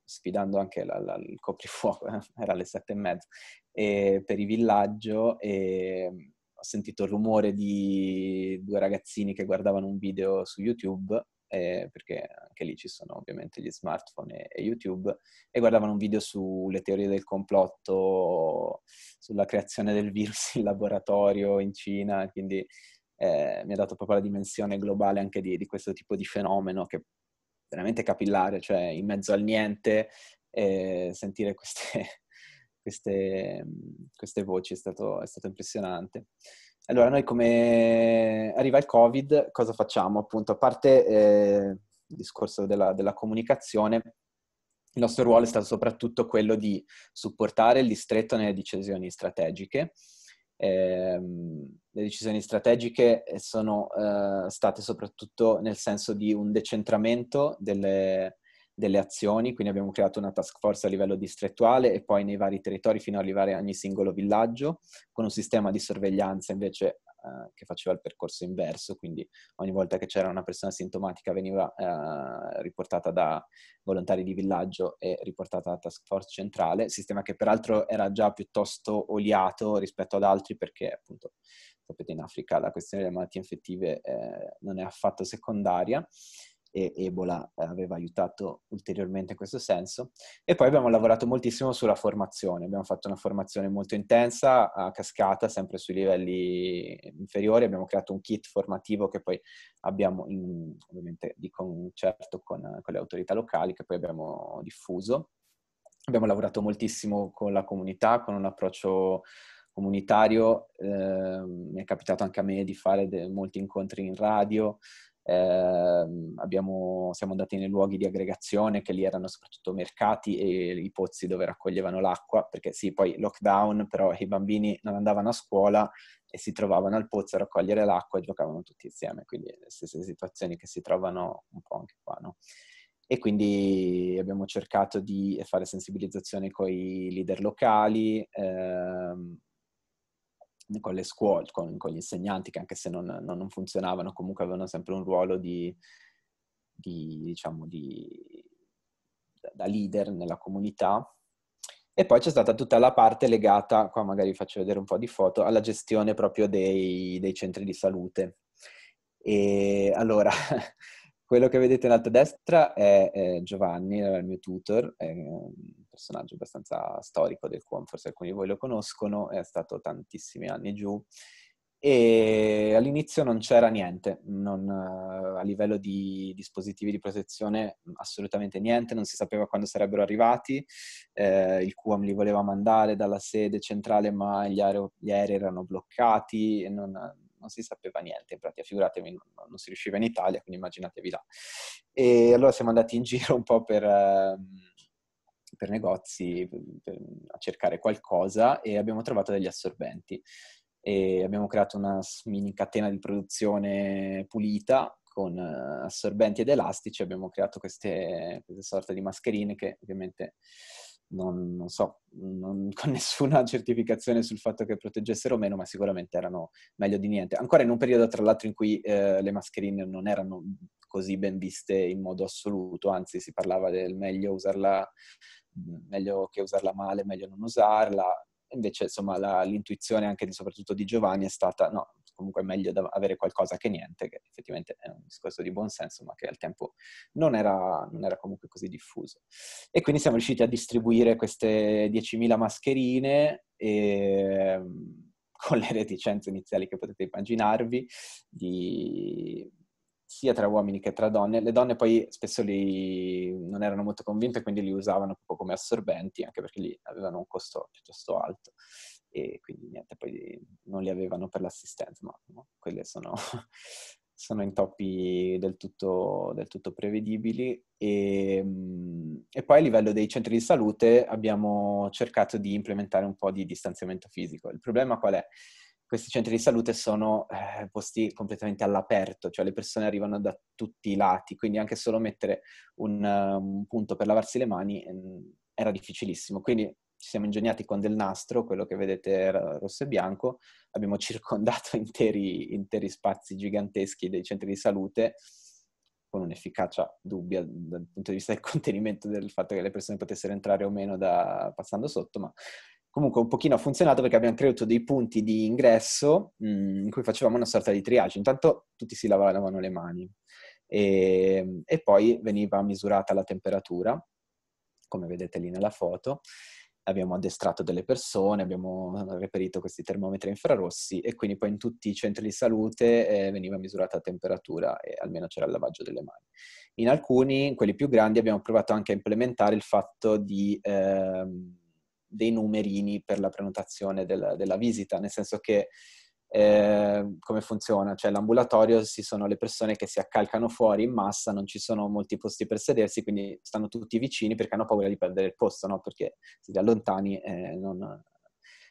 sfidando anche la, la, il coprifuoco, eh, era alle sette e mezza, e per il villaggio e ho sentito il rumore di due ragazzini che guardavano un video su YouTube, eh, perché anche lì ci sono ovviamente gli smartphone e, e, YouTube, e guardavano un video sulle teorie del complotto, sulla creazione del virus in laboratorio in Cina, quindi eh, mi ha dato proprio la dimensione globale anche di, di questo tipo di fenomeno che veramente capillare, cioè in mezzo al niente, e eh, sentire queste, queste, queste voci è stato, è stato impressionante. Allora, noi come arriva il Covid, cosa facciamo? Appunto, a parte eh, il discorso della, della, comunicazione, il nostro ruolo è stato soprattutto quello di supportare il distretto nelle decisioni strategiche ehm, le decisioni strategiche eh, sono eh, state soprattutto nel senso di un decentramento delle, delle, azioni, quindi abbiamo creato una task force a livello distrettuale e poi nei vari territori fino a arrivare a ogni singolo villaggio, con un sistema di sorveglianza invece eh, che faceva il percorso inverso, quindi ogni volta che c'era una persona sintomatica veniva eh, riportata da volontari di villaggio e riportata da task force centrale, sistema che peraltro era già piuttosto oliato rispetto ad altri perché appunto sapete in Africa la questione delle malattie infettive eh, non è affatto secondaria e Ebola eh, aveva aiutato ulteriormente in questo senso. E poi abbiamo lavorato moltissimo sulla formazione, abbiamo fatto una formazione molto intensa, a cascata, sempre sui livelli inferiori, abbiamo creato un kit formativo che poi abbiamo, in, ovviamente di concerto con, con le autorità locali, che poi abbiamo diffuso. Abbiamo lavorato moltissimo con la comunità, con un approccio comunitario, eh, mi è capitato anche a me di fare de- molti incontri in radio, eh, abbiamo, siamo andati nei luoghi di aggregazione che lì erano soprattutto mercati e i pozzi dove raccoglievano l'acqua, perché sì, poi lockdown, però i bambini non andavano a scuola e si trovavano al pozzo a raccogliere l'acqua e giocavano tutti insieme, quindi le stesse situazioni che si trovano un po' anche qua, no? E quindi abbiamo cercato di fare sensibilizzazione con i leader locali, eh, con le scuole, con, con, gli insegnanti che anche se non, non, non, funzionavano comunque avevano sempre un ruolo di, di diciamo, di, da leader nella comunità. E poi c'è stata tutta la parte legata, qua magari vi faccio vedere un po' di foto, alla gestione proprio dei, dei centri di salute. E allora, quello che vedete in alto a destra è eh, Giovanni, era il mio tutor, personaggio abbastanza storico del Qom, forse alcuni di voi lo conoscono, è stato tantissimi anni giù e all'inizio non c'era niente, non, eh, a livello di dispositivi di protezione mm, assolutamente niente, non si sapeva quando sarebbero arrivati, eh, il QAM li voleva mandare dalla sede centrale ma gli, aereo, gli aerei erano bloccati e non, non si sapeva niente, in pratica figuratevi non, non, si riusciva in Italia, quindi immaginatevi là. E allora siamo andati in giro un po' per... Eh, per negozi per, a cercare qualcosa e abbiamo trovato degli assorbenti. E abbiamo creato una mini catena di produzione pulita con eh, assorbenti ed elastici, abbiamo creato queste, queste sorte di mascherine che ovviamente non, non, so, non, con nessuna certificazione sul fatto che proteggessero o meno, ma sicuramente erano meglio di niente. Ancora in un periodo, tra l'altro, in cui eh, le mascherine non erano così ben viste in modo assoluto, anzi si parlava del meglio usarla, meglio che usarla male, meglio non usarla, invece insomma la, l'intuizione anche di, soprattutto di Giovanni è stata no, comunque è meglio avere qualcosa che niente, che effettivamente è un discorso di buonsenso ma che al tempo non era, non era comunque così diffuso. E quindi siamo riusciti a distribuire queste 10.000 mascherine e, ehm, con le reticenze iniziali che potete immaginarvi di sia tra uomini che tra donne. Le donne poi spesso li non erano molto convinte, quindi li usavano proprio come assorbenti, anche perché lì avevano un costo piuttosto alto e quindi niente, poi non li avevano per l'assistenza, ma no, quelle sono, sono intoppi del tutto, del tutto prevedibili. E, ehm, e, poi a livello dei centri di salute abbiamo cercato di implementare un po' di distanziamento fisico. Il problema qual è? questi centri di salute sono eh, posti completamente all'aperto, cioè le persone arrivano da tutti i lati, quindi anche solo mettere un, um, un punto per lavarsi le mani eh, era difficilissimo. Quindi ci siamo ingegnati con del nastro, quello che vedete era rosso e bianco, abbiamo circondato interi, interi spazi giganteschi dei centri di salute con un'efficacia dubbia dal punto di vista del contenimento del fatto che le persone potessero entrare o meno da, passando sotto, ma comunque un pochino ha funzionato perché abbiamo creato dei punti di ingresso mh, mm, in cui facevamo una sorta di triage. Intanto tutti si lavavano le mani e, ehm, e poi veniva misurata la temperatura, come vedete lì nella foto. Abbiamo addestrato delle persone, abbiamo reperito questi termometri infrarossi e quindi poi in tutti i centri di salute eh, veniva misurata la temperatura e almeno c'era il lavaggio delle mani. In alcuni, in quelli più grandi, abbiamo provato anche a implementare il fatto di... Ehm, dei numerini per la prenotazione del, della visita, nel senso che eh, come funziona? Cioè l'ambulatorio ci sono le persone che si accalcano fuori in massa, non ci sono molti posti per sedersi, quindi stanno tutti vicini perché hanno paura di perdere il posto, no? Perché se li allontani eh, non,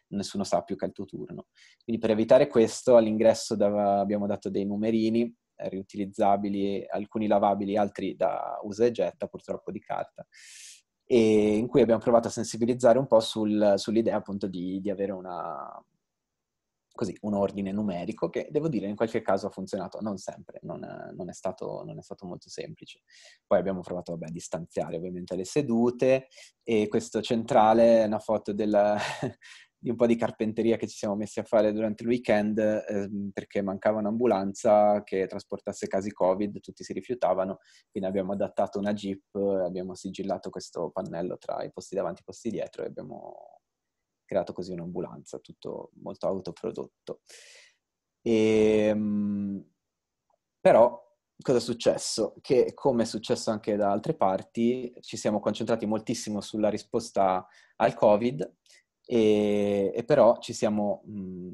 nessuno sa più che è il tuo turno. Quindi per evitare questo all'ingresso da, abbiamo dato dei numerini eh, riutilizzabili, alcuni lavabili, altri da usa e getta, purtroppo di carta e in cui abbiamo provato a sensibilizzare un po' sul, sull'idea appunto di, di avere una, così, un ordine numerico che devo dire in qualche caso ha funzionato, non sempre, non, non, è, stato, non è, stato, molto semplice. Poi abbiamo provato vabbè, a distanziare ovviamente le sedute e questo centrale è una foto della, di un po' di carpenteria che ci siamo messi a fare durante il weekend eh, perché mancava un'ambulanza che trasportasse casi Covid, tutti si rifiutavano, quindi abbiamo adattato una Jeep, abbiamo sigillato questo pannello tra i posti davanti e i posti dietro e abbiamo creato così un'ambulanza, tutto molto autoprodotto. E, ehm, però cosa è successo? Che come è successo anche da altre parti, ci siamo concentrati moltissimo sulla risposta al Covid e, e però ci siamo mh,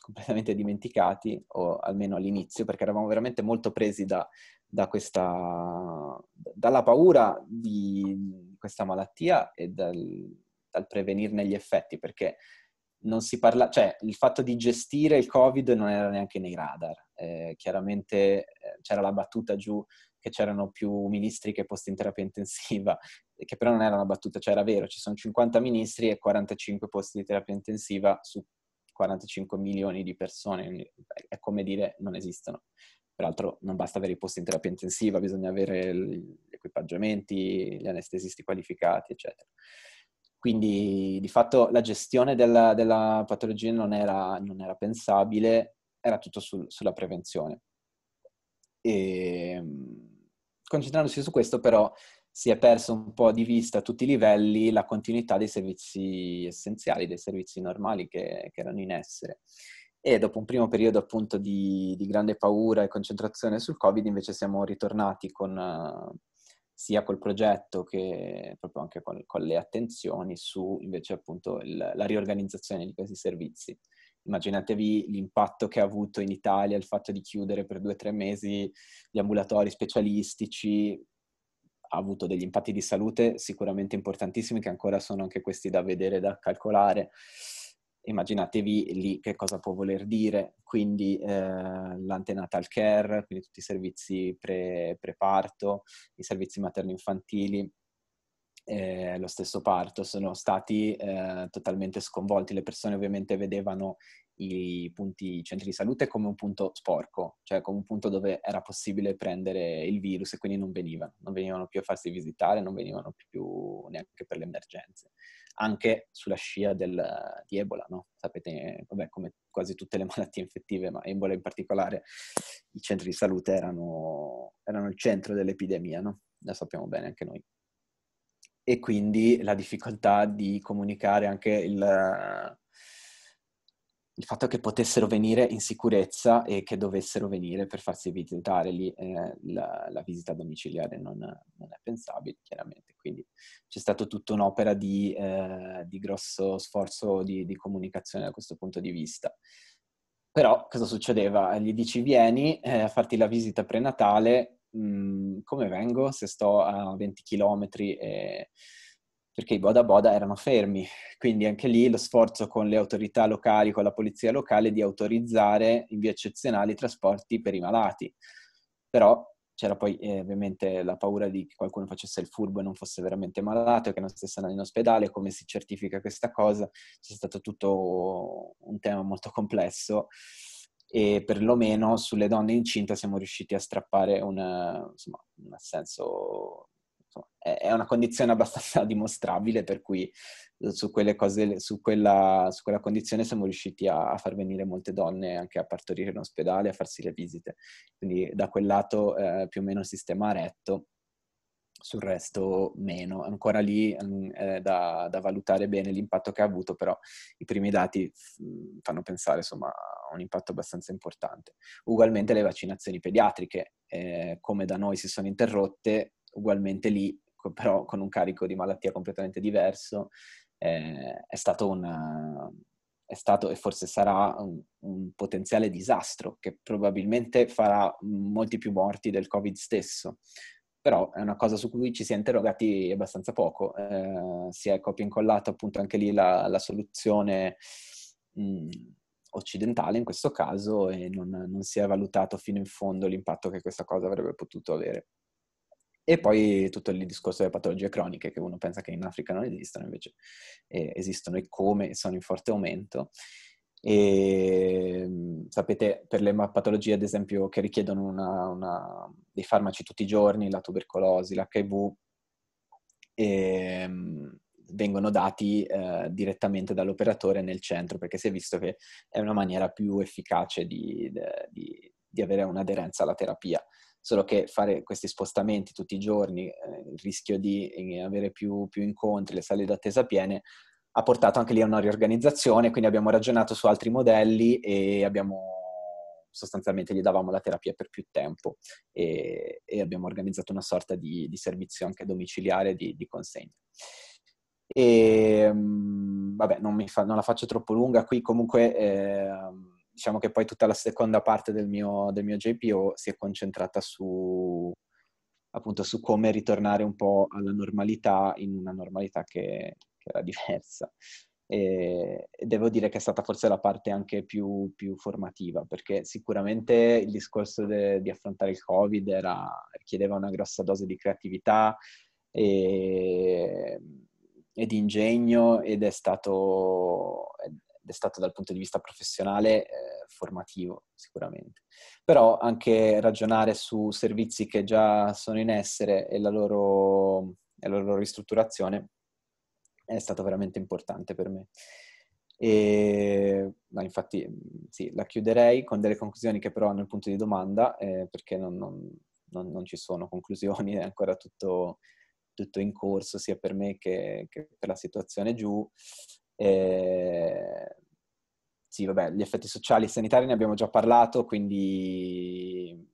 completamente dimenticati, o almeno all'inizio, perché eravamo veramente molto presi da, da questa, dalla paura di questa malattia e dal, dal prevenirne gli effetti, perché non si parla, cioè il fatto di gestire il Covid non era neanche nei radar. Eh, chiaramente eh, c'era la battuta giù che c'erano più ministri che posti in terapia intensiva, che però non era una battuta, cioè era vero, ci sono 50 ministri e 45 posti di terapia intensiva su 45 milioni di persone, è come dire non esistono. Peraltro non basta avere i posti in terapia intensiva, bisogna avere gli equipaggiamenti, gli anestesisti qualificati, eccetera. Quindi di fatto la gestione della, della patologia non era, non era, pensabile, era tutto sul, sulla prevenzione. E, ehm, concentrandosi su questo però si è perso un po' di vista a tutti i livelli la continuità dei servizi essenziali, dei servizi normali che, che erano in essere. E dopo un primo periodo appunto di, di, grande paura e concentrazione sul Covid, invece siamo ritornati con, uh, sia col progetto che proprio anche con, con le attenzioni su invece appunto il, la riorganizzazione di questi servizi immaginatevi l'impatto che ha avuto in Italia il fatto di chiudere per due o tre mesi gli ambulatori specialistici, ha avuto degli impatti di salute sicuramente importantissimi che ancora sono anche questi da vedere, da calcolare. Immaginatevi lì che cosa può voler dire, quindi eh, l'antenatal care, quindi tutti i servizi pre, preparto, i servizi materno-infantili, eh, lo stesso parto, sono stati eh, totalmente sconvolti. Le persone ovviamente vedevano i punti i centri di salute come un punto sporco, cioè come un punto dove era possibile prendere il virus e quindi non venivano, non venivano più a farsi visitare, non venivano più neanche per le emergenze. Anche sulla scia del, di Ebola, no? Sapete, vabbè, come quasi tutte le malattie infettive, ma Ebola in particolare, i centri di salute erano, erano il centro dell'epidemia, no? Lo sappiamo bene anche noi e quindi la difficoltà di comunicare anche il, eh, il, fatto che potessero venire in sicurezza e che dovessero venire per farsi visitare lì eh, la, la, visita domiciliare non, non, è pensabile chiaramente quindi c'è stata tutta un'opera di, eh, di grosso sforzo di, di comunicazione da questo punto di vista però cosa succedeva? Gli dici vieni eh, a farti la visita prenatale come vengo se sto a 20 km e... perché i boda boda erano fermi, quindi anche lì lo sforzo con le autorità locali, con la polizia locale di autorizzare in via eccezionale i trasporti per i malati. Però c'era poi eh, ovviamente la paura di che qualcuno facesse il furbo e non fosse veramente malato, che non stesse andando in ospedale, come si certifica questa cosa, c'è stato tutto un tema molto complesso e perlomeno sulle donne incinte siamo riusciti a strappare un, senso, insomma, è, una condizione abbastanza dimostrabile per cui eh, su, cose, su, quella, su quella, condizione siamo riusciti a, a, far venire molte donne anche a partorire in ospedale, a farsi le visite, quindi da quel lato eh, più o meno il sistema retto sul resto meno. Ancora lì mm, è da, da, valutare bene l'impatto che ha avuto, però i primi dati mm, fanno pensare insomma, a un impatto abbastanza importante. Ugualmente le vaccinazioni pediatriche, eh, come da noi si sono interrotte, ugualmente lì, però con un carico di malattia completamente diverso, eh, è stato un è stato e forse sarà un, un, potenziale disastro che probabilmente farà molti più morti del Covid stesso, però è una cosa su cui ci si è interrogati abbastanza poco. Eh, si è copia incollata appunto anche lì la, la soluzione mh, mm, occidentale in questo caso e non, non, si è valutato fino in fondo l'impatto che questa cosa avrebbe potuto avere. E poi tutto il discorso delle patologie croniche, che uno pensa che in Africa non esistano, invece eh, esistono e come sono in forte aumento. E ehm, sapete, per le patologie, ad esempio, che richiedono una, una, dei farmaci tutti i giorni, la tubercolosi, l'HIV, e, ehm, vengono dati eh, direttamente dall'operatore nel centro, perché si è visto che è una maniera più efficace di, di, di avere un'aderenza alla terapia. Solo che fare questi spostamenti tutti i giorni, eh, il rischio di eh, avere più, più incontri, le sale d'attesa piene, ha portato anche lì a una riorganizzazione, quindi abbiamo ragionato su altri modelli e abbiamo sostanzialmente gli davamo la terapia per più tempo e, e abbiamo organizzato una sorta di, di servizio anche domiciliare di, di consegna. E, ehm, vabbè, non, fa, non, la faccio troppo lunga, qui comunque eh, diciamo che poi tutta la seconda parte del mio, del mio JPO si è concentrata su, appunto, su come ritornare un po' alla normalità in una normalità che che era diversa. E devo dire che è stata forse la parte anche più, più formativa, perché sicuramente il discorso de, di affrontare il Covid era, richiedeva una grossa dose di creatività e, e di ingegno ed è stato, è stato dal punto di vista professionale eh, formativo sicuramente. Però anche ragionare su servizi che già sono in essere e la loro, e la loro ristrutturazione è stato veramente importante per me. E, no, infatti mm, sì, la chiuderei con delle conclusioni che però hanno il punto di domanda, eh, perché non, non, non, non, ci sono conclusioni, è ancora tutto, tutto in corso, sia per me che, che per la situazione giù. Eh, sì, vabbè, gli effetti sociali e sanitari ne abbiamo già parlato, quindi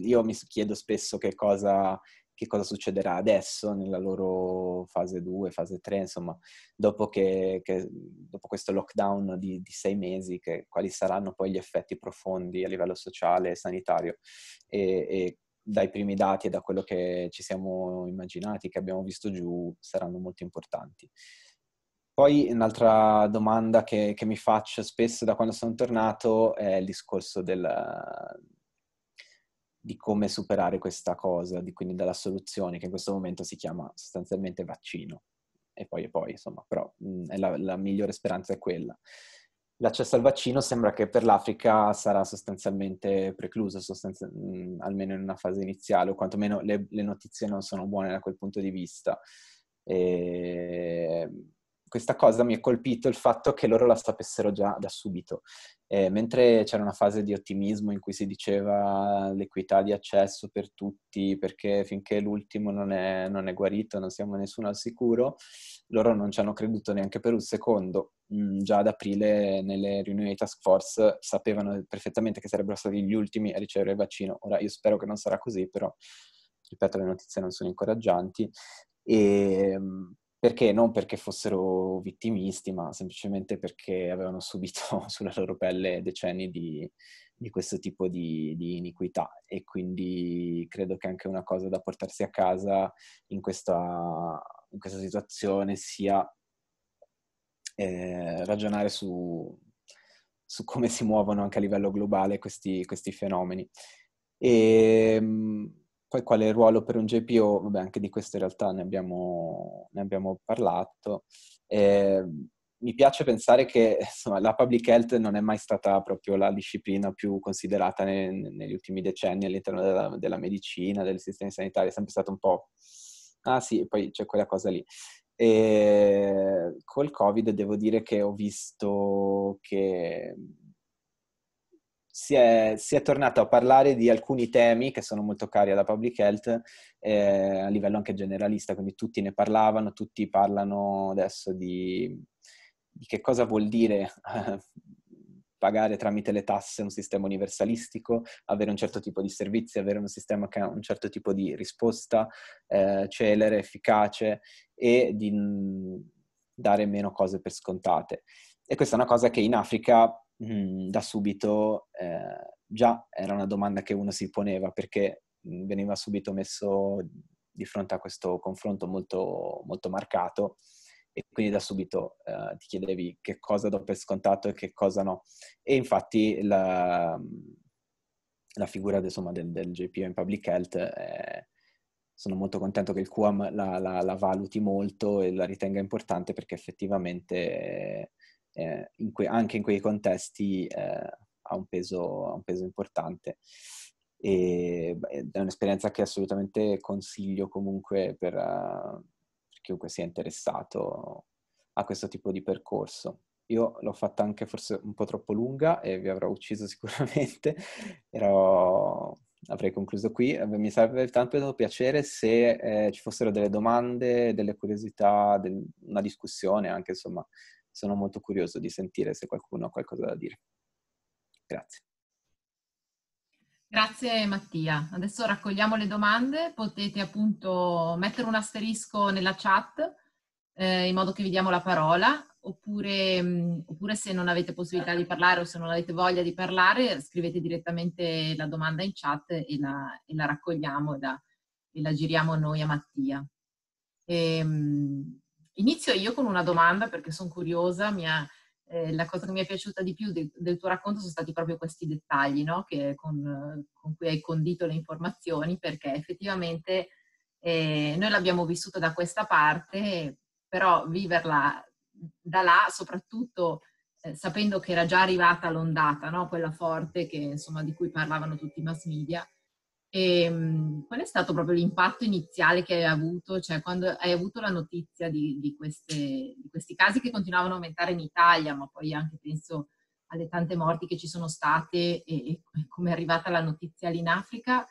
io mi chiedo spesso che cosa che cosa succederà adesso nella loro fase 2, fase 3, insomma, dopo, che, che, dopo questo lockdown di, di sei mesi, che, quali saranno poi gli effetti profondi a livello sociale e sanitario. E, e dai primi dati e da quello che ci siamo immaginati, che abbiamo visto giù, saranno molto importanti. Poi un'altra domanda che, che mi faccio spesso da quando sono tornato è il discorso del, di come superare questa cosa, di, quindi dalla soluzione che in questo momento si chiama sostanzialmente vaccino. E poi e poi, insomma, però mh, mm, la, la migliore speranza è quella. L'accesso al vaccino sembra che per l'Africa sarà sostanzialmente precluso, sostanzi- mh, mm, almeno in una fase iniziale, o quantomeno le, le notizie non sono buone da quel punto di vista. E questa cosa mi ha colpito il fatto che loro la sapessero già da subito. Eh, mentre c'era una fase di ottimismo in cui si diceva l'equità di accesso per tutti, perché finché l'ultimo non è, non è guarito non siamo nessuno al sicuro, loro non ci hanno creduto neanche per un secondo. Mm, già ad aprile nelle riunioni di task force sapevano perfettamente che sarebbero stati gli ultimi a ricevere il vaccino. Ora io spero che non sarà così, però ripeto le notizie non sono incoraggianti. E, mm, perché? Non perché fossero vittimisti, ma semplicemente perché avevano subito sulla loro pelle decenni di, di questo tipo di, di, iniquità e quindi credo che anche una cosa da portarsi a casa in questa, in questa situazione sia eh, ragionare su, su, come si muovono anche a livello globale questi, questi fenomeni. E, ehm, poi qual è il ruolo per un GPO? Vabbè, anche di questo in realtà ne abbiamo, ne abbiamo parlato. Eh, mi piace pensare che insomma, la public health non è mai stata proprio la disciplina più considerata ne, negli ultimi decenni all'interno della, della medicina, del sistema sanitario, è sempre stata un po'... Ah sì, poi c'è quella cosa lì. E ehm, col Covid devo dire che ho visto che si è, si è, tornato a parlare di alcuni temi che sono molto cari alla public health eh, a livello anche generalista, quindi tutti ne parlavano, tutti parlano adesso di, di che cosa vuol dire eh, pagare tramite le tasse un sistema universalistico, avere un certo tipo di servizi, avere un sistema che ha un certo tipo di risposta eh, celere, efficace e di dare meno cose per scontate. E questa è una cosa che in Africa mh, mm, da subito eh, già era una domanda che uno si poneva perché mm, veniva subito messo di fronte a questo confronto molto, molto marcato e quindi da subito eh, ti chiedevi che cosa do per scontato e che cosa no. E infatti la, la figura insomma, del, del JPO in Public Health è, eh, sono molto contento che il QAM la, la, la, valuti molto e la ritenga importante perché effettivamente eh, in que- anche in quei contesti eh, ha, un peso, ha, un peso, importante. E, è un'esperienza che assolutamente consiglio comunque per, uh, per chiunque sia interessato a questo tipo di percorso. Io l'ho fatta anche forse un po' troppo lunga e vi avrò ucciso sicuramente, però avrei concluso qui. Mi sarebbe tanto piacere se eh, ci fossero delle domande, delle curiosità, del, una discussione anche insomma sono molto curioso di sentire se qualcuno ha qualcosa da dire. Grazie. Grazie Mattia. Adesso raccogliamo le domande, potete appunto mettere un asterisco nella chat eh, in modo che vi diamo la parola, oppure, oppure, se non avete possibilità di parlare o se non avete voglia di parlare, scrivete direttamente la domanda in chat e la, e la raccogliamo e la, e la, giriamo noi a Mattia. E, ehm, inizio io con una domanda perché sono curiosa, mia, eh, la cosa che mi è piaciuta di più de, del tuo racconto sono stati proprio questi dettagli no? che, con, con, cui hai condito le informazioni perché effettivamente eh, noi l'abbiamo vissuta da questa parte, però viverla da là, soprattutto eh, sapendo che era già arrivata l'ondata, no? quella forte che, insomma, di cui parlavano tutti i mass media, e, ehm, qual è stato proprio l'impatto iniziale che hai avuto, cioè quando hai avuto la notizia di, di, queste, di questi casi che continuavano a aumentare in Italia, ma poi anche penso alle tante morti che ci sono state e, e come è arrivata la notizia lì in Africa,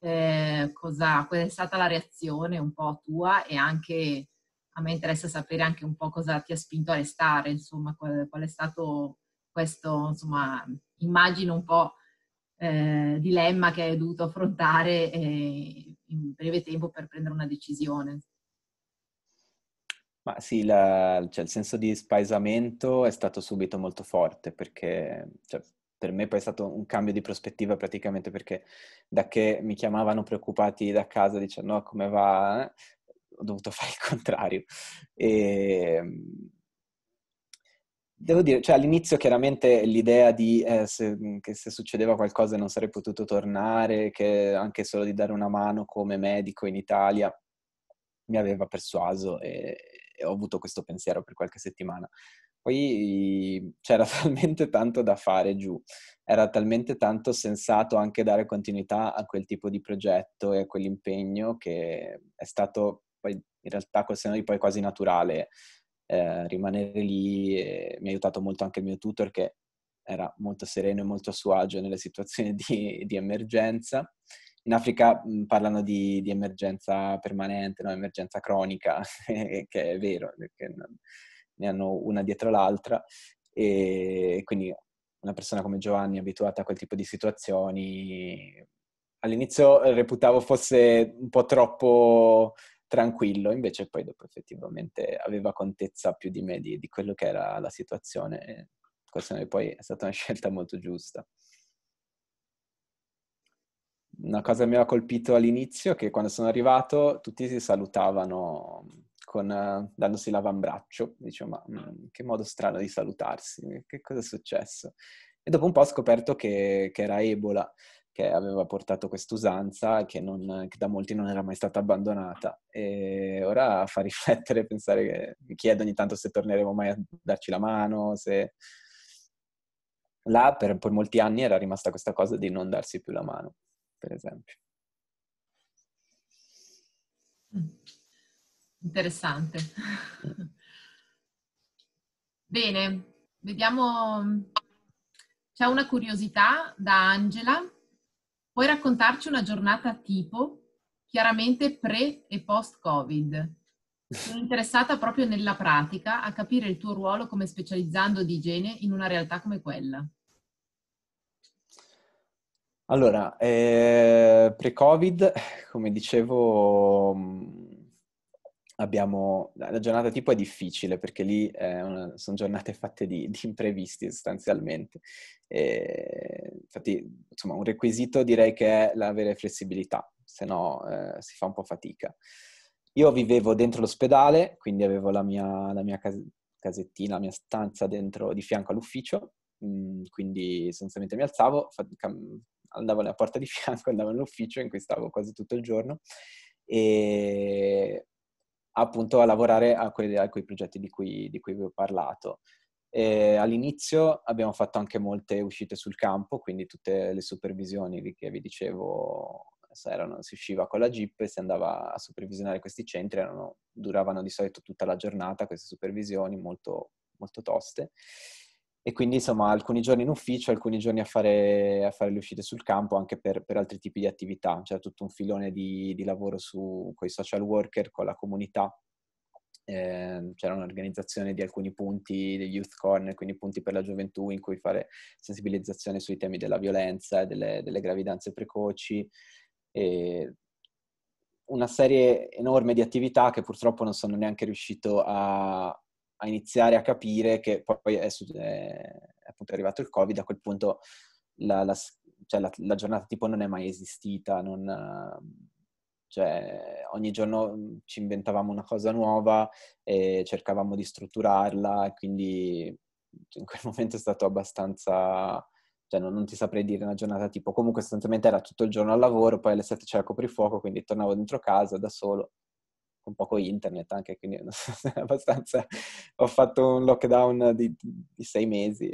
eh, cosa, qual è stata la reazione un po' tua e anche a me interessa sapere anche un po' cosa ti ha spinto a restare, insomma, qual, qual è stato questo, insomma, immagino un po' eh, dilemma che hai dovuto affrontare eh, in breve tempo per prendere una decisione. Ma sì, la, cioè, il senso di spaesamento è stato subito molto forte perché cioè, per me poi è stato un cambio di prospettiva praticamente perché da che mi chiamavano preoccupati da casa dicendo no, come va, ho dovuto fare il contrario. E, ehm, Devo dire, cioè all'inizio chiaramente l'idea di eh, se, che se succedeva qualcosa non sarei potuto tornare, che anche solo di dare una mano come medico in Italia mi aveva persuaso e, e ho avuto questo pensiero per qualche settimana. Poi c'era talmente tanto da fare giù, era talmente tanto sensato anche dare continuità a quel tipo di progetto e a quell'impegno che è stato poi in realtà col seno di poi quasi naturale eh, rimanere lì eh, mi ha aiutato molto anche il mio tutor che era molto sereno e molto a suo agio nelle situazioni di, di emergenza. In Africa mh, mm, parlano di, di, emergenza permanente, no? emergenza cronica, eh, che è vero, perché ne hanno una dietro l'altra e quindi una persona come Giovanni abituata a quel tipo di situazioni all'inizio reputavo fosse un po' troppo tranquillo, invece poi dopo effettivamente aveva contezza più di me di, di quello che era la situazione. E questa poi è stata una scelta molto giusta. Una cosa mi ha colpito all'inizio è che quando sono arrivato tutti si salutavano con, dandosi l'avambraccio. Dicevo, ma mm, che modo strano di salutarsi, che cosa è successo? E dopo un po' ho scoperto che, che era Ebola, che aveva portato quest'usanza che, non, che da molti non era mai stata abbandonata. E ora fa riflettere, pensare che mi chiedo ogni tanto se torneremo mai a darci la mano, se... Là per, per molti anni era rimasta questa cosa di non darsi più la mano, per esempio. Mm. Interessante. Mm. Bene, vediamo. C'è una curiosità da Angela Puoi raccontarci una giornata tipo, chiaramente pre e post Covid? Sono interessata proprio nella pratica a capire il tuo ruolo come specializzando di igiene in una realtà come quella. Allora, eh, pre-Covid, come dicevo, mm, abbiamo la giornata tipo è difficile perché lì eh, una, sono giornate fatte di, di imprevisti sostanzialmente. E, infatti, insomma, un requisito direi che è l'avere flessibilità, se no eh, si fa un po' fatica. Io vivevo dentro l'ospedale, quindi avevo la mia, la mia cas- casettina, la mia stanza dentro, di fianco all'ufficio, mh, mm, quindi sostanzialmente mi alzavo, fa- cam- andavo nella porta di fianco, andavo nell'ufficio in cui stavo quasi tutto il giorno e appunto a lavorare a quei, a quei progetti di cui, di cui, vi ho parlato. E all'inizio abbiamo fatto anche molte uscite sul campo, quindi tutte le supervisioni che vi dicevo, erano, si usciva con la jeep e si andava a supervisionare questi centri, erano, duravano di solito tutta la giornata queste supervisioni molto, molto toste e quindi insomma alcuni giorni in ufficio, alcuni giorni a fare, a fare le uscite sul campo anche per, per, altri tipi di attività. C'è cioè tutto un filone di, di lavoro su, con i social worker, con la comunità. Eh, c'era un'organizzazione di alcuni punti, degli youth corner, quindi punti per la gioventù in cui fare sensibilizzazione sui temi della violenza e delle, delle gravidanze precoci. E una serie enorme di attività che purtroppo non sono neanche riuscito a, a iniziare a capire che poi è, è appunto arrivato il Covid, a quel punto la, la, cioè la, la giornata tipo non è mai esistita, non, cioè, ogni giorno mm, ci inventavamo una cosa nuova e cercavamo di strutturarla, quindi cioè, in quel momento è stato abbastanza... Cioè, non, non, ti saprei dire una giornata tipo, comunque sostanzialmente era tutto il giorno al lavoro, poi alle sette c'era coprifuoco, quindi tornavo dentro casa da solo con poco internet anche, quindi so, abbastanza... ho fatto un lockdown di, di sei mesi,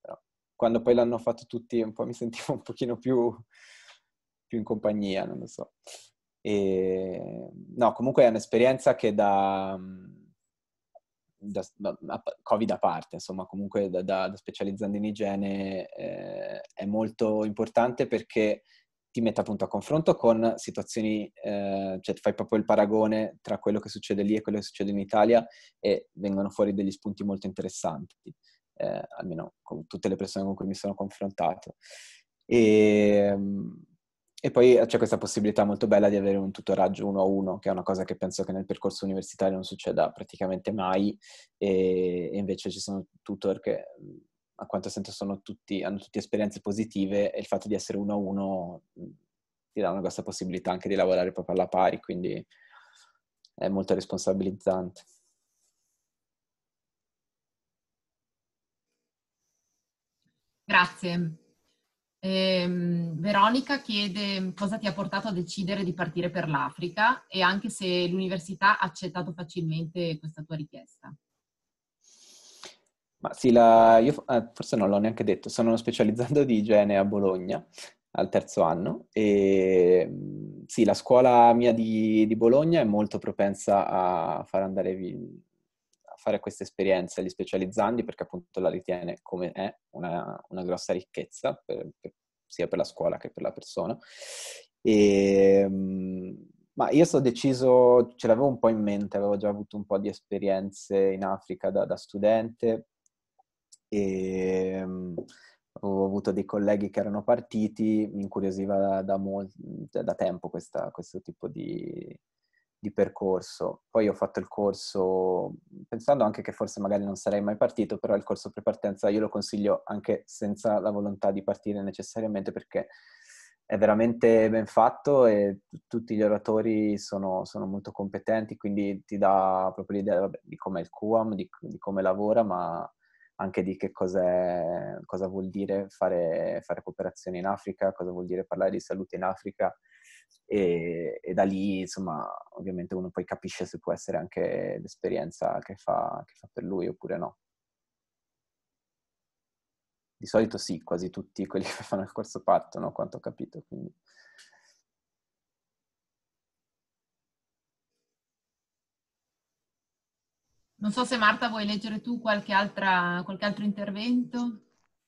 però, quando poi l'hanno fatto tutti un po' mi sentivo un pochino più, più in compagnia, non lo so. E, no, comunque è un'esperienza che da... da, da Covid a parte, insomma, comunque da, da specializzando in igiene eh, è molto importante perché ti mette appunto a confronto con situazioni, eh, cioè fai proprio il paragone tra quello che succede lì e quello che succede in Italia e vengono fuori degli spunti molto interessanti, eh, almeno con tutte le persone con cui mi sono confrontato. E, ehm, e poi c'è questa possibilità molto bella di avere un tutoraggio uno a uno, che è una cosa che penso che nel percorso universitario non succeda praticamente mai, e invece ci sono tutor che a quanto sento tutti, hanno tutti esperienze positive e il fatto di essere uno a uno mm, ti dà una grossa possibilità anche di lavorare proprio alla pari, quindi è molto responsabilizzante. Grazie. Eh, Veronica chiede cosa ti ha portato a decidere di partire per l'Africa e anche se l'università ha accettato facilmente questa tua richiesta. Ma sì, la, io eh, forse non l'ho neanche detto, sono uno specializzato di igiene a Bologna al terzo anno e mm, sì, la scuola mia di, di Bologna è molto propensa a far andare vi, a fare queste esperienze agli specializzandi perché appunto la ritiene come è una, una grossa ricchezza per, per, sia per la scuola che per la persona. E, mm, ma io sono deciso, ce l'avevo un po' in mente, avevo già avuto un po' di esperienze in Africa da, da studente, e ehm, ho avuto dei colleghi che erano partiti, mi incuriosiva da, da, da tempo questa, questo tipo di, di, percorso. Poi ho fatto il corso, pensando anche che forse magari non sarei mai partito, però il corso prepartenza io lo consiglio anche senza la volontà di partire necessariamente perché è veramente ben fatto e tutti gli oratori sono, sono, molto competenti, quindi ti dà proprio l'idea vabbè, di è il QAM, di, di come lavora, ma anche di che cosa vuol dire fare, fare, cooperazione in Africa, cosa vuol dire parlare di salute in Africa e, e, da lì insomma ovviamente uno poi capisce se può essere anche l'esperienza che fa, che fa per lui oppure no. Di solito sì, quasi tutti quelli che fanno il corso partono, quanto ho capito, quindi... Non so se Marta vuoi leggere tu qualche, altra, qualche altro intervento.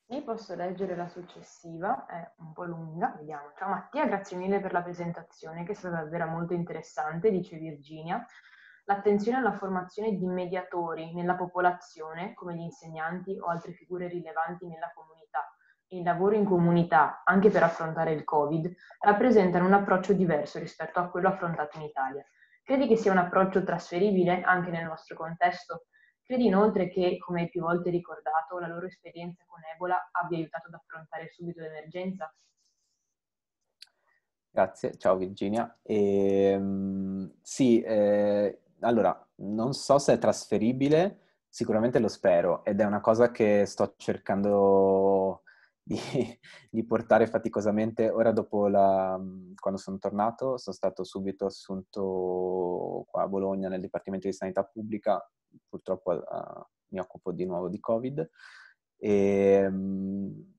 Sì, posso leggere la successiva, è un po' lunga, vediamo. Ciao Mattia, grazie mille per la presentazione che è stata davvero molto interessante, dice Virginia. L'attenzione alla formazione di mediatori nella popolazione, come gli insegnanti o altre figure rilevanti nella comunità, e il lavoro in comunità, anche per affrontare il Covid, rappresentano un approccio diverso rispetto a quello affrontato in Italia. Credi che sia un approccio trasferibile anche nel nostro contesto? Credi inoltre che, come hai più volte ricordato, la loro esperienza con Ebola abbia aiutato ad affrontare subito l'emergenza? Grazie, ciao Virginia. E, ehm, sì, eh, allora, non so se è trasferibile, sicuramente lo spero ed è una cosa che sto cercando di, di, portare faticosamente. Ora dopo la, quando sono tornato sono stato subito assunto qua a Bologna nel Dipartimento di Sanità Pubblica, purtroppo uh, mi occupo di nuovo di Covid e um,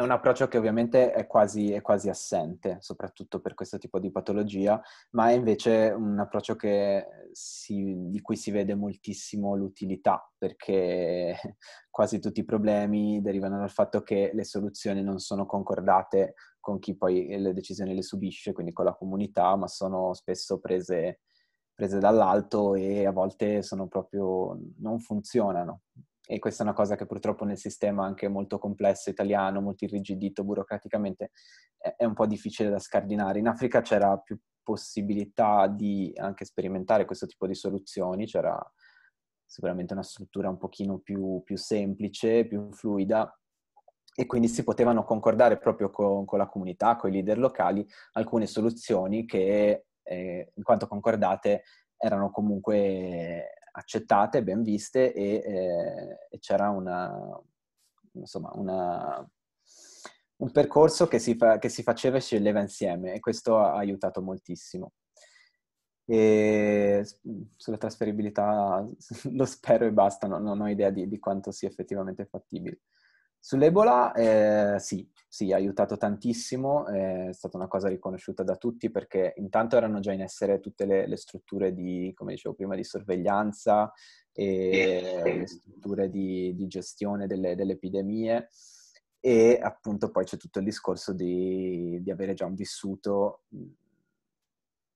è un approccio che ovviamente è quasi, è quasi, assente, soprattutto per questo tipo di patologia, ma è invece un approccio si, di cui si vede moltissimo l'utilità, perché quasi tutti i problemi derivano dal fatto che le soluzioni non sono concordate con chi poi le decisioni le subisce, quindi con la comunità, ma sono spesso prese, prese dall'alto e a volte sono proprio, non funzionano e questa è una cosa che purtroppo nel sistema anche molto complesso italiano, molto irrigidito burocraticamente, è un po' difficile da scardinare. In Africa c'era più possibilità di anche sperimentare questo tipo di soluzioni, c'era sicuramente una struttura un pochino più, più semplice, più fluida e quindi si potevano concordare proprio con, con la comunità, con i leader locali, alcune soluzioni che, eh, in quanto concordate, erano comunque accettate, ben viste e, eh, e c'era una, insomma, una, un percorso che si, fa, che si faceva e si sceglieva insieme e questo ha aiutato moltissimo. E sulla trasferibilità lo spero e basta, non, non ho idea di, di, quanto sia effettivamente fattibile. Sull'Ebola eh, sì, sì, ha aiutato tantissimo, eh, è stata una cosa riconosciuta da tutti perché intanto erano già in essere tutte le, le strutture di, come dicevo prima, di sorveglianza e le strutture di, di gestione delle, delle, epidemie e appunto poi c'è tutto il discorso di, di avere già un vissuto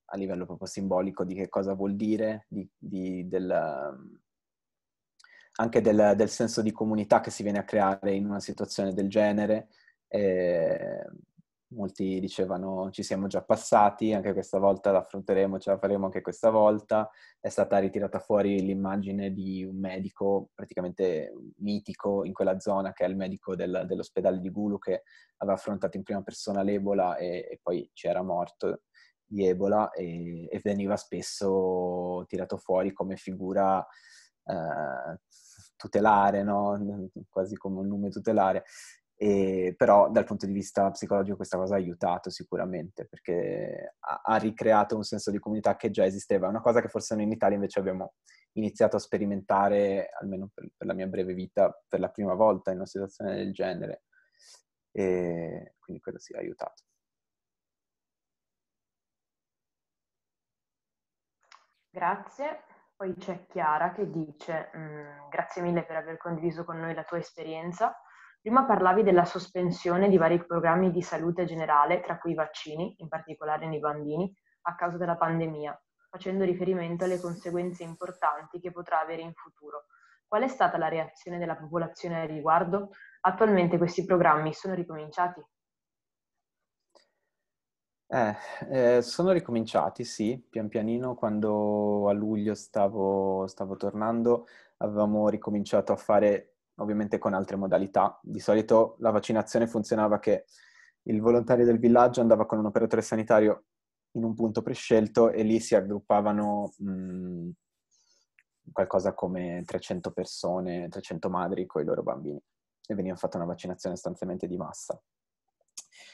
a livello proprio simbolico di che cosa vuol dire, di, di, del, anche del, del senso di comunità che si viene a creare in una situazione del genere eh, molti dicevano ci siamo già passati, anche questa volta l'affronteremo, ce la faremo anche questa volta. È stata ritirata fuori l'immagine di un medico praticamente mitico in quella zona, che è il medico del, dell'ospedale di Gulu, che aveva affrontato in prima persona l'Ebola e, e poi c'era morto di Ebola e, e, veniva spesso tirato fuori come figura eh, tutelare, no? quasi come un nome tutelare. E, però dal punto di vista psicologico questa cosa ha aiutato sicuramente perché ha, ha, ricreato un senso di comunità che già esisteva, una cosa che forse noi in Italia invece abbiamo iniziato a sperimentare, almeno per, per la mia breve vita, per la prima volta in una situazione del genere. E quindi quello sì ha aiutato. Grazie. Poi c'è Chiara che dice mm, grazie mille per aver condiviso con noi la tua esperienza. Prima parlavi della sospensione di vari programmi di salute generale, tra cui i vaccini, in particolare nei bambini, a causa della pandemia, facendo riferimento alle conseguenze importanti che potrà avere in futuro. Qual è stata la reazione della popolazione al riguardo? Attualmente questi programmi sono ricominciati? Eh, eh, sono ricominciati, sì, pian pianino. Quando a luglio stavo, stavo tornando, avevamo ricominciato a fare ovviamente con altre modalità. Di solito la vaccinazione funzionava che il volontario del villaggio andava con un operatore sanitario in un punto prescelto e lì si aggruppavano mh, mm, qualcosa come 300 persone, 300 madri con i loro bambini e veniva fatta una vaccinazione sostanzialmente di massa.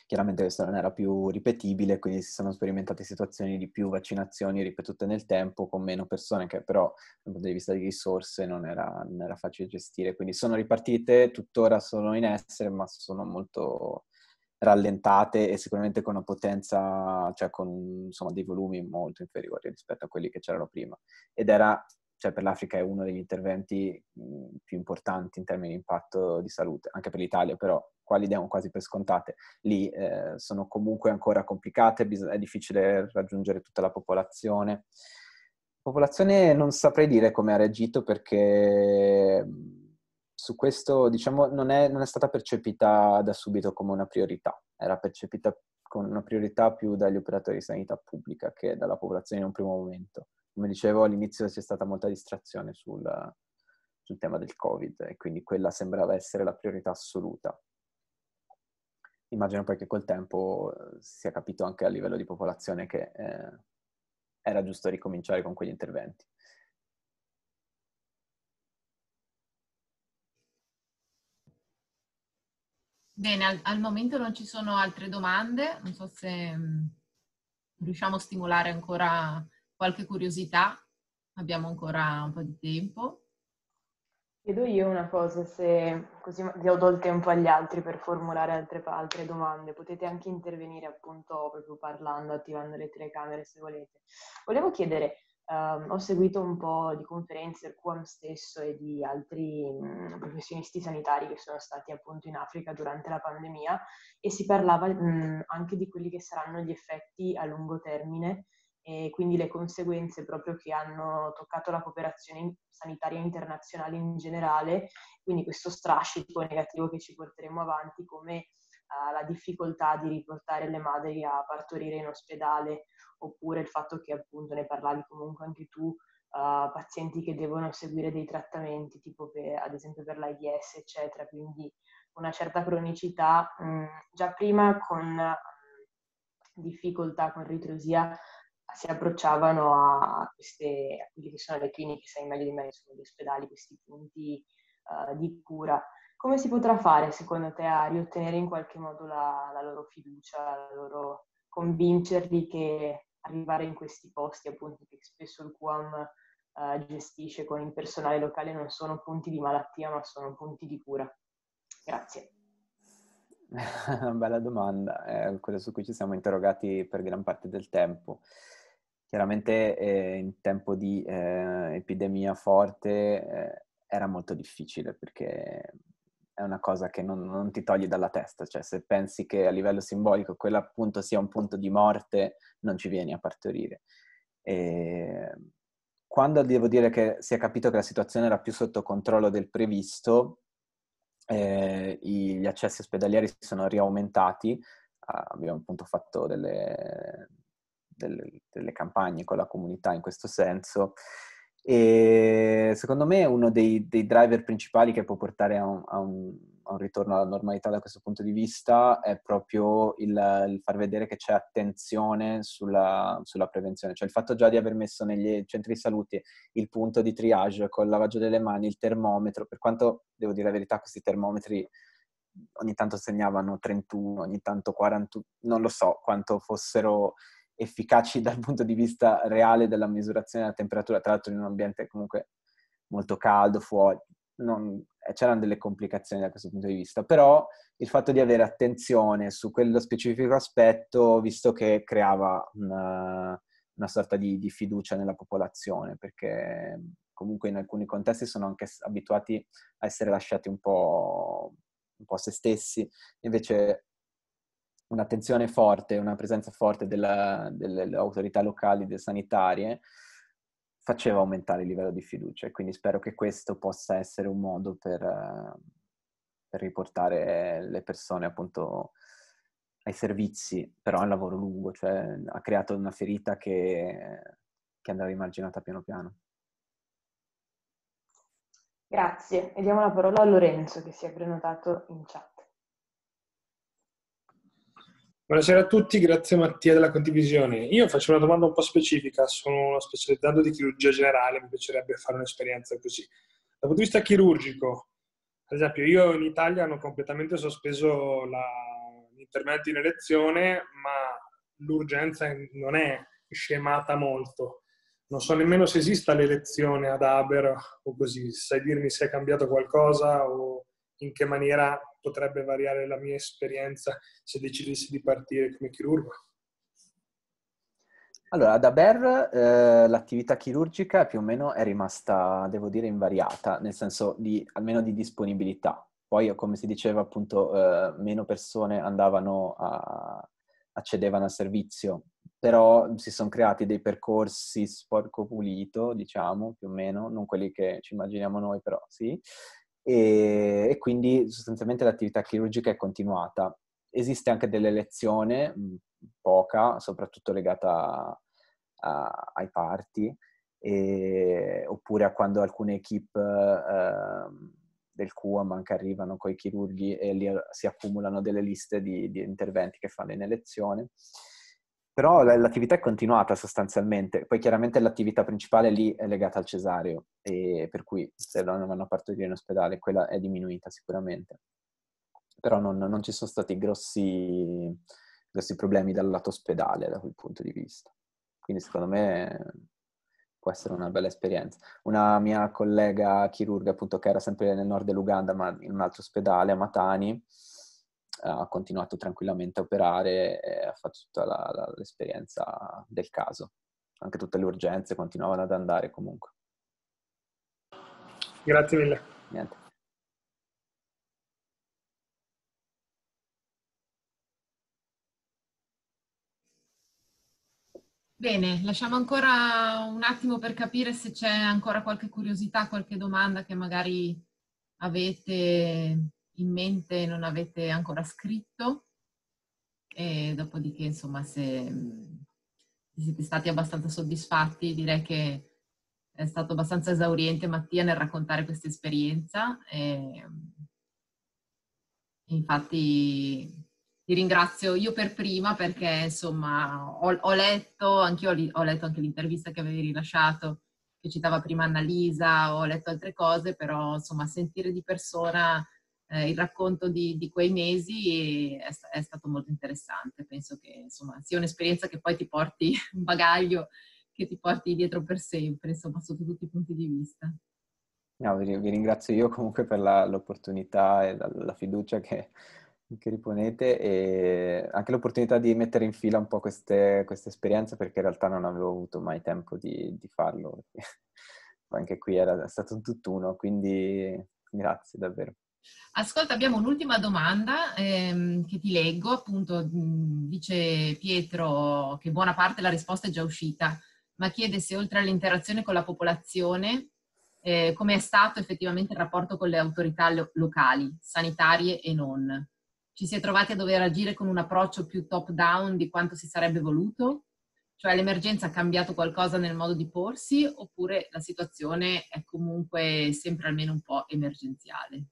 Chiaramente questo non era più ripetibile, quindi si sono sperimentate situazioni di più vaccinazioni ripetute nel tempo con meno persone, che però dal punto di vista di risorse non era, non era facile gestire. Quindi sono ripartite, tuttora sono in essere, ma sono molto rallentate e sicuramente con una potenza, cioè con insomma, dei volumi molto inferiori rispetto a quelli che c'erano prima. Ed era cioè per l'Africa è uno degli interventi mhmm, più importanti in termini di impatto di salute, anche per l'Italia però, quali diamo quasi per scontate, lì eh, sono comunque ancora complicate, è difficile raggiungere tutta la popolazione. La popolazione non saprei dire come ha reagito perché mhmm, su questo diciamo non è, non è stata percepita da subito come una priorità, era percepita come una priorità più dagli operatori di sanità pubblica che dalla popolazione in un primo momento come dicevo all'inizio c'è stata molta distrazione sul, sul tema del Covid e quindi quella sembrava essere la priorità assoluta. Immagino poi che col tempo eh, si è capito anche a livello di popolazione che eh, era giusto ricominciare con quegli interventi. Bene, al, al, momento non ci sono altre domande, non so se mh, mm, riusciamo a stimolare ancora qualche curiosità? Abbiamo ancora un po' di tempo. Chiedo io una cosa, se così do il tempo agli altri per formulare altre, altre, domande, potete anche intervenire appunto proprio parlando, attivando le telecamere se volete. Volevo chiedere, um, ho seguito un po' di conferenze del QAM stesso e di altri um, professionisti sanitari che sono stati appunto in Africa durante la pandemia e si parlava um, anche di quelli che saranno gli effetti a lungo termine e quindi le conseguenze proprio che hanno toccato la cooperazione sanitaria internazionale in generale, quindi questo strascico negativo che ci porteremo avanti come uh, la difficoltà di riportare le madri a partorire in ospedale oppure il fatto che appunto ne parlavi comunque anche tu, uh, pazienti che devono seguire dei trattamenti tipo per, ad esempio per l'AIDS eccetera, quindi una certa cronicità mh, mm, già prima con mm, difficoltà con ritrosia si approcciavano a, queste, a quelle che sono le cliniche, sai meglio di me, sono gli ospedali, questi punti uh, di cura. Come si potrà fare, secondo te, a riottenere in qualche modo la, la loro fiducia, la loro convincerli che arrivare in questi posti, appunto, che spesso il QAM uh, eh, gestisce con il personale locale, non sono punti di malattia, ma sono punti di cura? Grazie. bella domanda, è eh, quella su cui ci siamo interrogati per gran parte del tempo. Chiaramente eh, in tempo di eh, epidemia forte eh, era molto difficile perché è una cosa che non, non, ti togli dalla testa, cioè se pensi che a livello simbolico quello appunto sia un punto di morte, non ci vieni a partorire. E quando devo dire che si è capito che la situazione era più sotto controllo del previsto, eh, gli accessi ospedalieri sono riaumentati, ah, abbiamo appunto fatto delle, delle, delle campagne con la comunità in questo senso. E secondo me uno dei, dei, driver principali che può portare a un, a, un, a un, ritorno alla normalità da questo punto di vista è proprio il, il far vedere che c'è attenzione sulla, sulla, prevenzione, cioè il fatto già di aver messo negli centri di salute il punto di triage col lavaggio delle mani, il termometro, per quanto devo dire la verità questi termometri ogni tanto segnavano 31, ogni tanto 41, non lo so quanto fossero efficaci dal punto di vista reale della misurazione della temperatura, tra l'altro in un ambiente comunque molto caldo, fuori, non, eh, c'erano delle complicazioni da questo punto di vista, però il fatto di avere attenzione su quello specifico aspetto, visto che creava una, una sorta di, di, fiducia nella popolazione, perché comunque in alcuni contesti sono anche abituati a essere lasciati un po', un po a se stessi, invece un'attenzione forte, una presenza forte della, delle autorità locali, delle sanitarie, faceva aumentare il livello di fiducia e quindi spero che questo possa essere un modo per, eh, per riportare le persone appunto ai servizi, però è un lavoro lungo, cioè ha creato una ferita che, che andava rimarginata piano piano. Grazie, e diamo la parola a Lorenzo che si è prenotato in chat. Buonasera a tutti, grazie Mattia della condivisione. Io faccio una domanda un po' specifica, sono uno specializzato di chirurgia generale, mi piacerebbe fare un'esperienza così. Dal punto di vista chirurgico, ad esempio, io in Italia hanno completamente sospeso la, interventi in elezione, ma l'urgenza non è scemata molto. Non so nemmeno se esista l'elezione ad Aber o così. Sai dirmi se è cambiato qualcosa o in che maniera potrebbe variare la mia esperienza se decidessi di partire come chirurgo? Allora, da Ber eh, l'attività chirurgica più o meno è rimasta, devo dire, invariata, nel senso di, almeno di disponibilità. Poi, come si diceva, appunto, eh, meno persone andavano a, accedevano al servizio, però si sono creati dei percorsi sporco pulito, diciamo, più o meno, non quelli che ci immaginiamo noi, però sì, e, e quindi sostanzialmente l'attività chirurgica è continuata. Esiste anche dell'elezione, mm, poca, soprattutto legata a, ai parti, e, oppure a quando alcune equip eh, del QAM anche arrivano con i chirurghi e lì si accumulano delle liste di, di interventi che fanno in elezione però l'attività è continuata sostanzialmente, poi chiaramente l'attività principale lì è legata al cesareo, e per cui se non vanno a partorire in ospedale quella è diminuita sicuramente. Però non, non ci sono stati grossi, grossi, problemi dal lato ospedale da quel punto di vista. Quindi secondo me può essere una bella esperienza. Una mia collega chirurga appunto che era sempre nel nord dell'Uganda ma in un altro ospedale a Matani, ha continuato tranquillamente a operare e ha fatto tutta la, la, l'esperienza del caso. Anche tutte le urgenze continuavano ad andare comunque. Grazie mille. Niente. Bene, lasciamo ancora un attimo per capire se c'è ancora qualche curiosità, qualche domanda che magari avete in mente non avete ancora scritto e dopodiché insomma se, siete stati abbastanza soddisfatti direi che è stato abbastanza esauriente Mattia nel raccontare questa esperienza e, infatti ti ringrazio io per prima perché insomma ho, ho letto, anch'io ho letto anche l'intervista che avevi rilasciato che citava prima Annalisa, ho letto altre cose, però insomma sentire di persona eh, il racconto di, di quei mesi è, è, stato molto interessante. Penso che insomma, sia un'esperienza che poi ti porti un bagaglio che ti porti dietro per sempre, insomma, sotto tutti i punti di vista. No, vi, vi ringrazio io comunque per la, l'opportunità e la, la fiducia che, che riponete e anche l'opportunità di mettere in fila un po' queste, queste esperienze perché in realtà non avevo avuto mai tempo di, di farlo. anche qui era stato un tutt'uno, quindi grazie davvero. Ascolta, abbiamo un'ultima domanda ehm, che ti leggo, appunto dice Pietro che buona parte della risposta è già uscita, ma chiede se oltre all'interazione con la popolazione, eh, come è stato effettivamente il rapporto con le autorità lo- locali, sanitarie e non? Ci si è trovati a dover agire con un approccio più top down di quanto si sarebbe voluto? Cioè l'emergenza ha cambiato qualcosa nel modo di porsi oppure la situazione è comunque sempre almeno un po' emergenziale?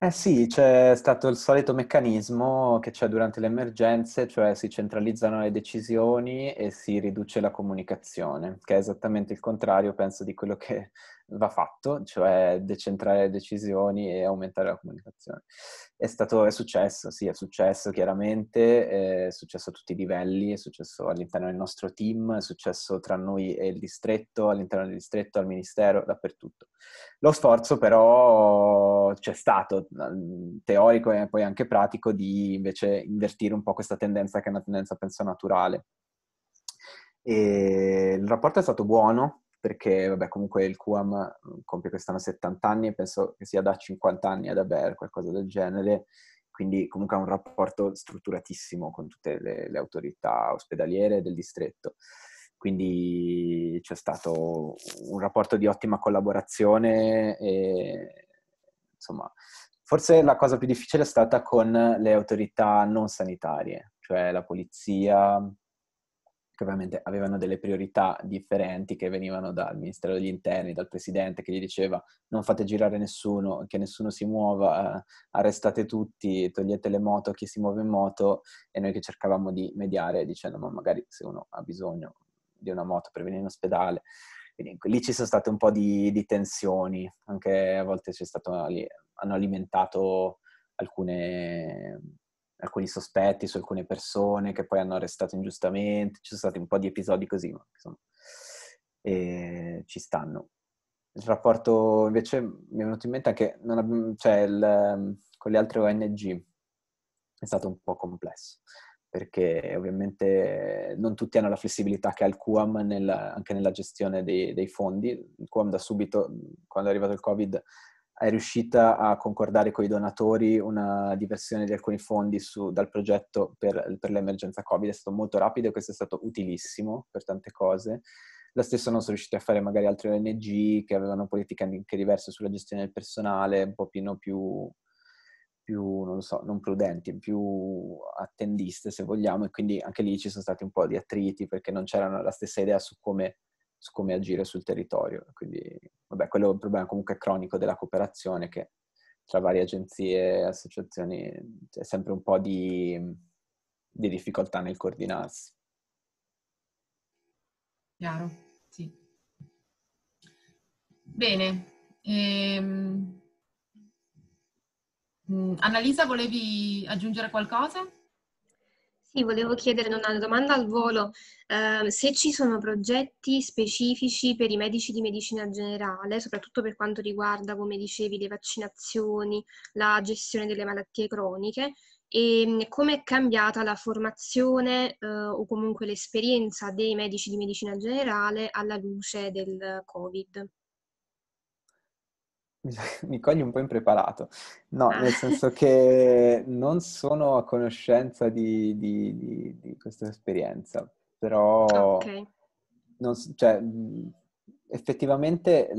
Eh sì, c'è stato il solito meccanismo che c'è durante le emergenze, cioè si centralizzano le decisioni e si riduce la comunicazione, che è esattamente il contrario, penso, di quello che va fatto, cioè decentrare le decisioni e aumentare la comunicazione. È stato, è successo, sì, è successo chiaramente, è successo a tutti i livelli, è successo all'interno del nostro team, è successo tra noi e il distretto, all'interno del distretto, al ministero, dappertutto. Lo sforzo però c'è stato, ehm, teorico e poi anche pratico, di invece invertire un po' questa tendenza che è una tendenza penso naturale. E il rapporto è stato buono, perché vabbè comunque il QAM mm, compie quest'anno 70 anni e penso che sia da 50 anni ad Aver, qualcosa del genere, quindi comunque ha un rapporto strutturatissimo con tutte le, le autorità ospedaliere del distretto. Quindi c'è stato un rapporto di ottima collaborazione e insomma, forse la cosa più difficile è stata con le autorità non sanitarie, cioè la polizia, che ovviamente avevano delle priorità differenti che venivano dal Ministero degli Interni, dal Presidente che gli diceva non fate girare nessuno, che nessuno si muova, eh, arrestate tutti, togliete le moto a chi si muove in moto e noi che cercavamo di mediare dicendo ma magari se uno ha bisogno di una moto per venire in ospedale. Quindi lì ci sono state un po' di, di tensioni, anche a volte stato, hanno alimentato alcune alcuni sospetti su alcune persone che poi hanno arrestato ingiustamente, ci sono stati un po' di episodi così, ma insomma, eh, ci stanno. Il rapporto invece mi è venuto in mente anche abbiamo, cioè il, ehm, con le altre ONG è stato un po' complesso perché ovviamente non tutti hanno la flessibilità che ha il QAM nella, anche nella gestione dei, dei fondi. Il QAM da subito, quando è arrivato il Covid, è riuscita a concordare con i donatori una diversione di alcuni fondi su, dal progetto per, per, l'emergenza Covid. È stato molto rapido e questo è stato utilissimo per tante cose. La stessa non sono riusciti a fare magari altre ONG che avevano politiche anche diverse sulla gestione del personale, un po' più, più non so, non prudenti, più attendiste se vogliamo e quindi anche lì ci sono stati un po' di attriti perché non c'era la stessa idea su come su come agire sul territorio. Quindi, vabbè, quello è un problema comunque cronico della cooperazione che tra varie agenzie e associazioni c'è sempre un po' di, di difficoltà nel coordinarsi. Chiaro, sì. Bene. Ehm... Mm, Annalisa, volevi aggiungere qualcosa? Sì, volevo chiedere una domanda al volo, eh, se ci sono progetti specifici per i medici di medicina generale, soprattutto per quanto riguarda, come dicevi, le vaccinazioni, la gestione delle malattie croniche e ehm, come è cambiata la formazione eh, o comunque l'esperienza dei medici di medicina generale alla luce del Covid. mi cogli un po' impreparato. No, ah. nel senso che non sono a conoscenza di, di, di, di questa esperienza, però okay. non, cioè, mhmm, effettivamente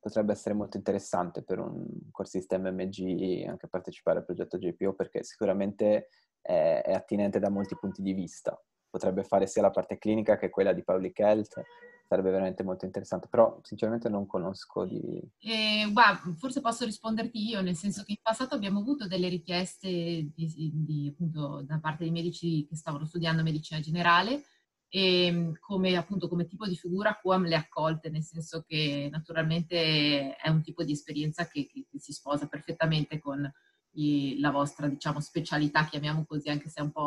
potrebbe essere molto interessante per un corsista MMG anche partecipare al progetto JPO perché sicuramente è, è attinente da molti punti di vista potrebbe fare sia la parte clinica che quella di public health, sarebbe veramente molto interessante, però sinceramente non conosco di... Eh, guarda, forse posso risponderti io, nel senso che in passato abbiamo avuto delle richieste di, di, appunto, da parte dei medici che stavano studiando medicina generale, e ehm, come, appunto, come tipo di figura QAM le ha accolte, nel senso che naturalmente è un tipo di esperienza che, che si sposa perfettamente con i, la vostra, diciamo, specialità, chiamiamo così, anche se è un po'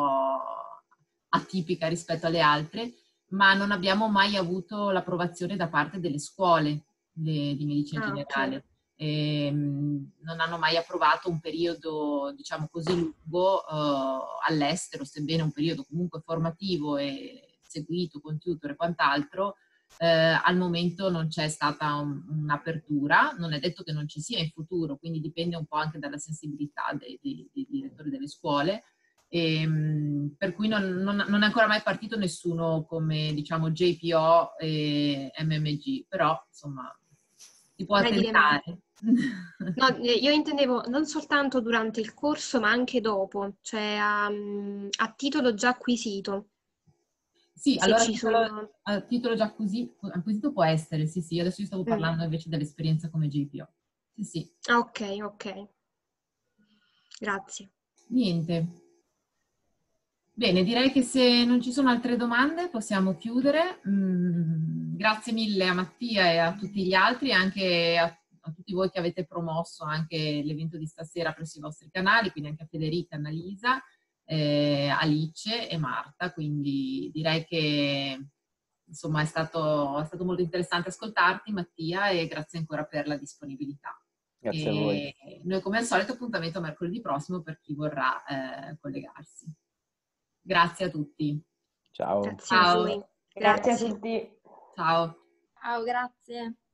atipica rispetto alle altre, ma non abbiamo mai avuto l'approvazione da parte delle scuole di, di medicina ah, generale. Okay. Ehm, e, non hanno mai approvato un periodo, diciamo così, lungo uh, all'estero, sebbene un periodo comunque formativo e seguito con tutor e quant'altro. Eh, al momento non c'è stata un, un'apertura, non è detto che non ci sia in futuro, quindi dipende un po' anche dalla sensibilità dei, dei, dei direttori delle scuole, e, ehm, per cui non, non, non, è ancora mai partito nessuno come diciamo JPO e MMG, però insomma si può tentare. No, eh, io intendevo non soltanto durante il corso, ma anche dopo, cioè a, a titolo già acquisito. Sì, Se allora titolo, sono... a titolo già acquisito può essere, sì, sì, adesso io stavo mm. parlando invece dell'esperienza come JPO. Sì, sì. Ok, ok. Grazie. Niente, Bene, direi che se non ci sono altre domande possiamo chiudere. Mm, grazie mille a Mattia e a tutti gli altri, anche a, a tutti voi che avete promosso l'evento di stasera presso i vostri canali, quindi anche a Federica, Annalisa, eh, Alice e Marta. Quindi direi che insomma è stato, è stato, molto interessante ascoltarti Mattia e grazie ancora per la disponibilità. Grazie e a voi. Noi come al solito appuntamento mercoledì prossimo per chi vorrà eh, collegarsi. Grazie a tutti. Ciao. Ciao. Grazie, grazie a tutti. Ciao. Ciao, grazie.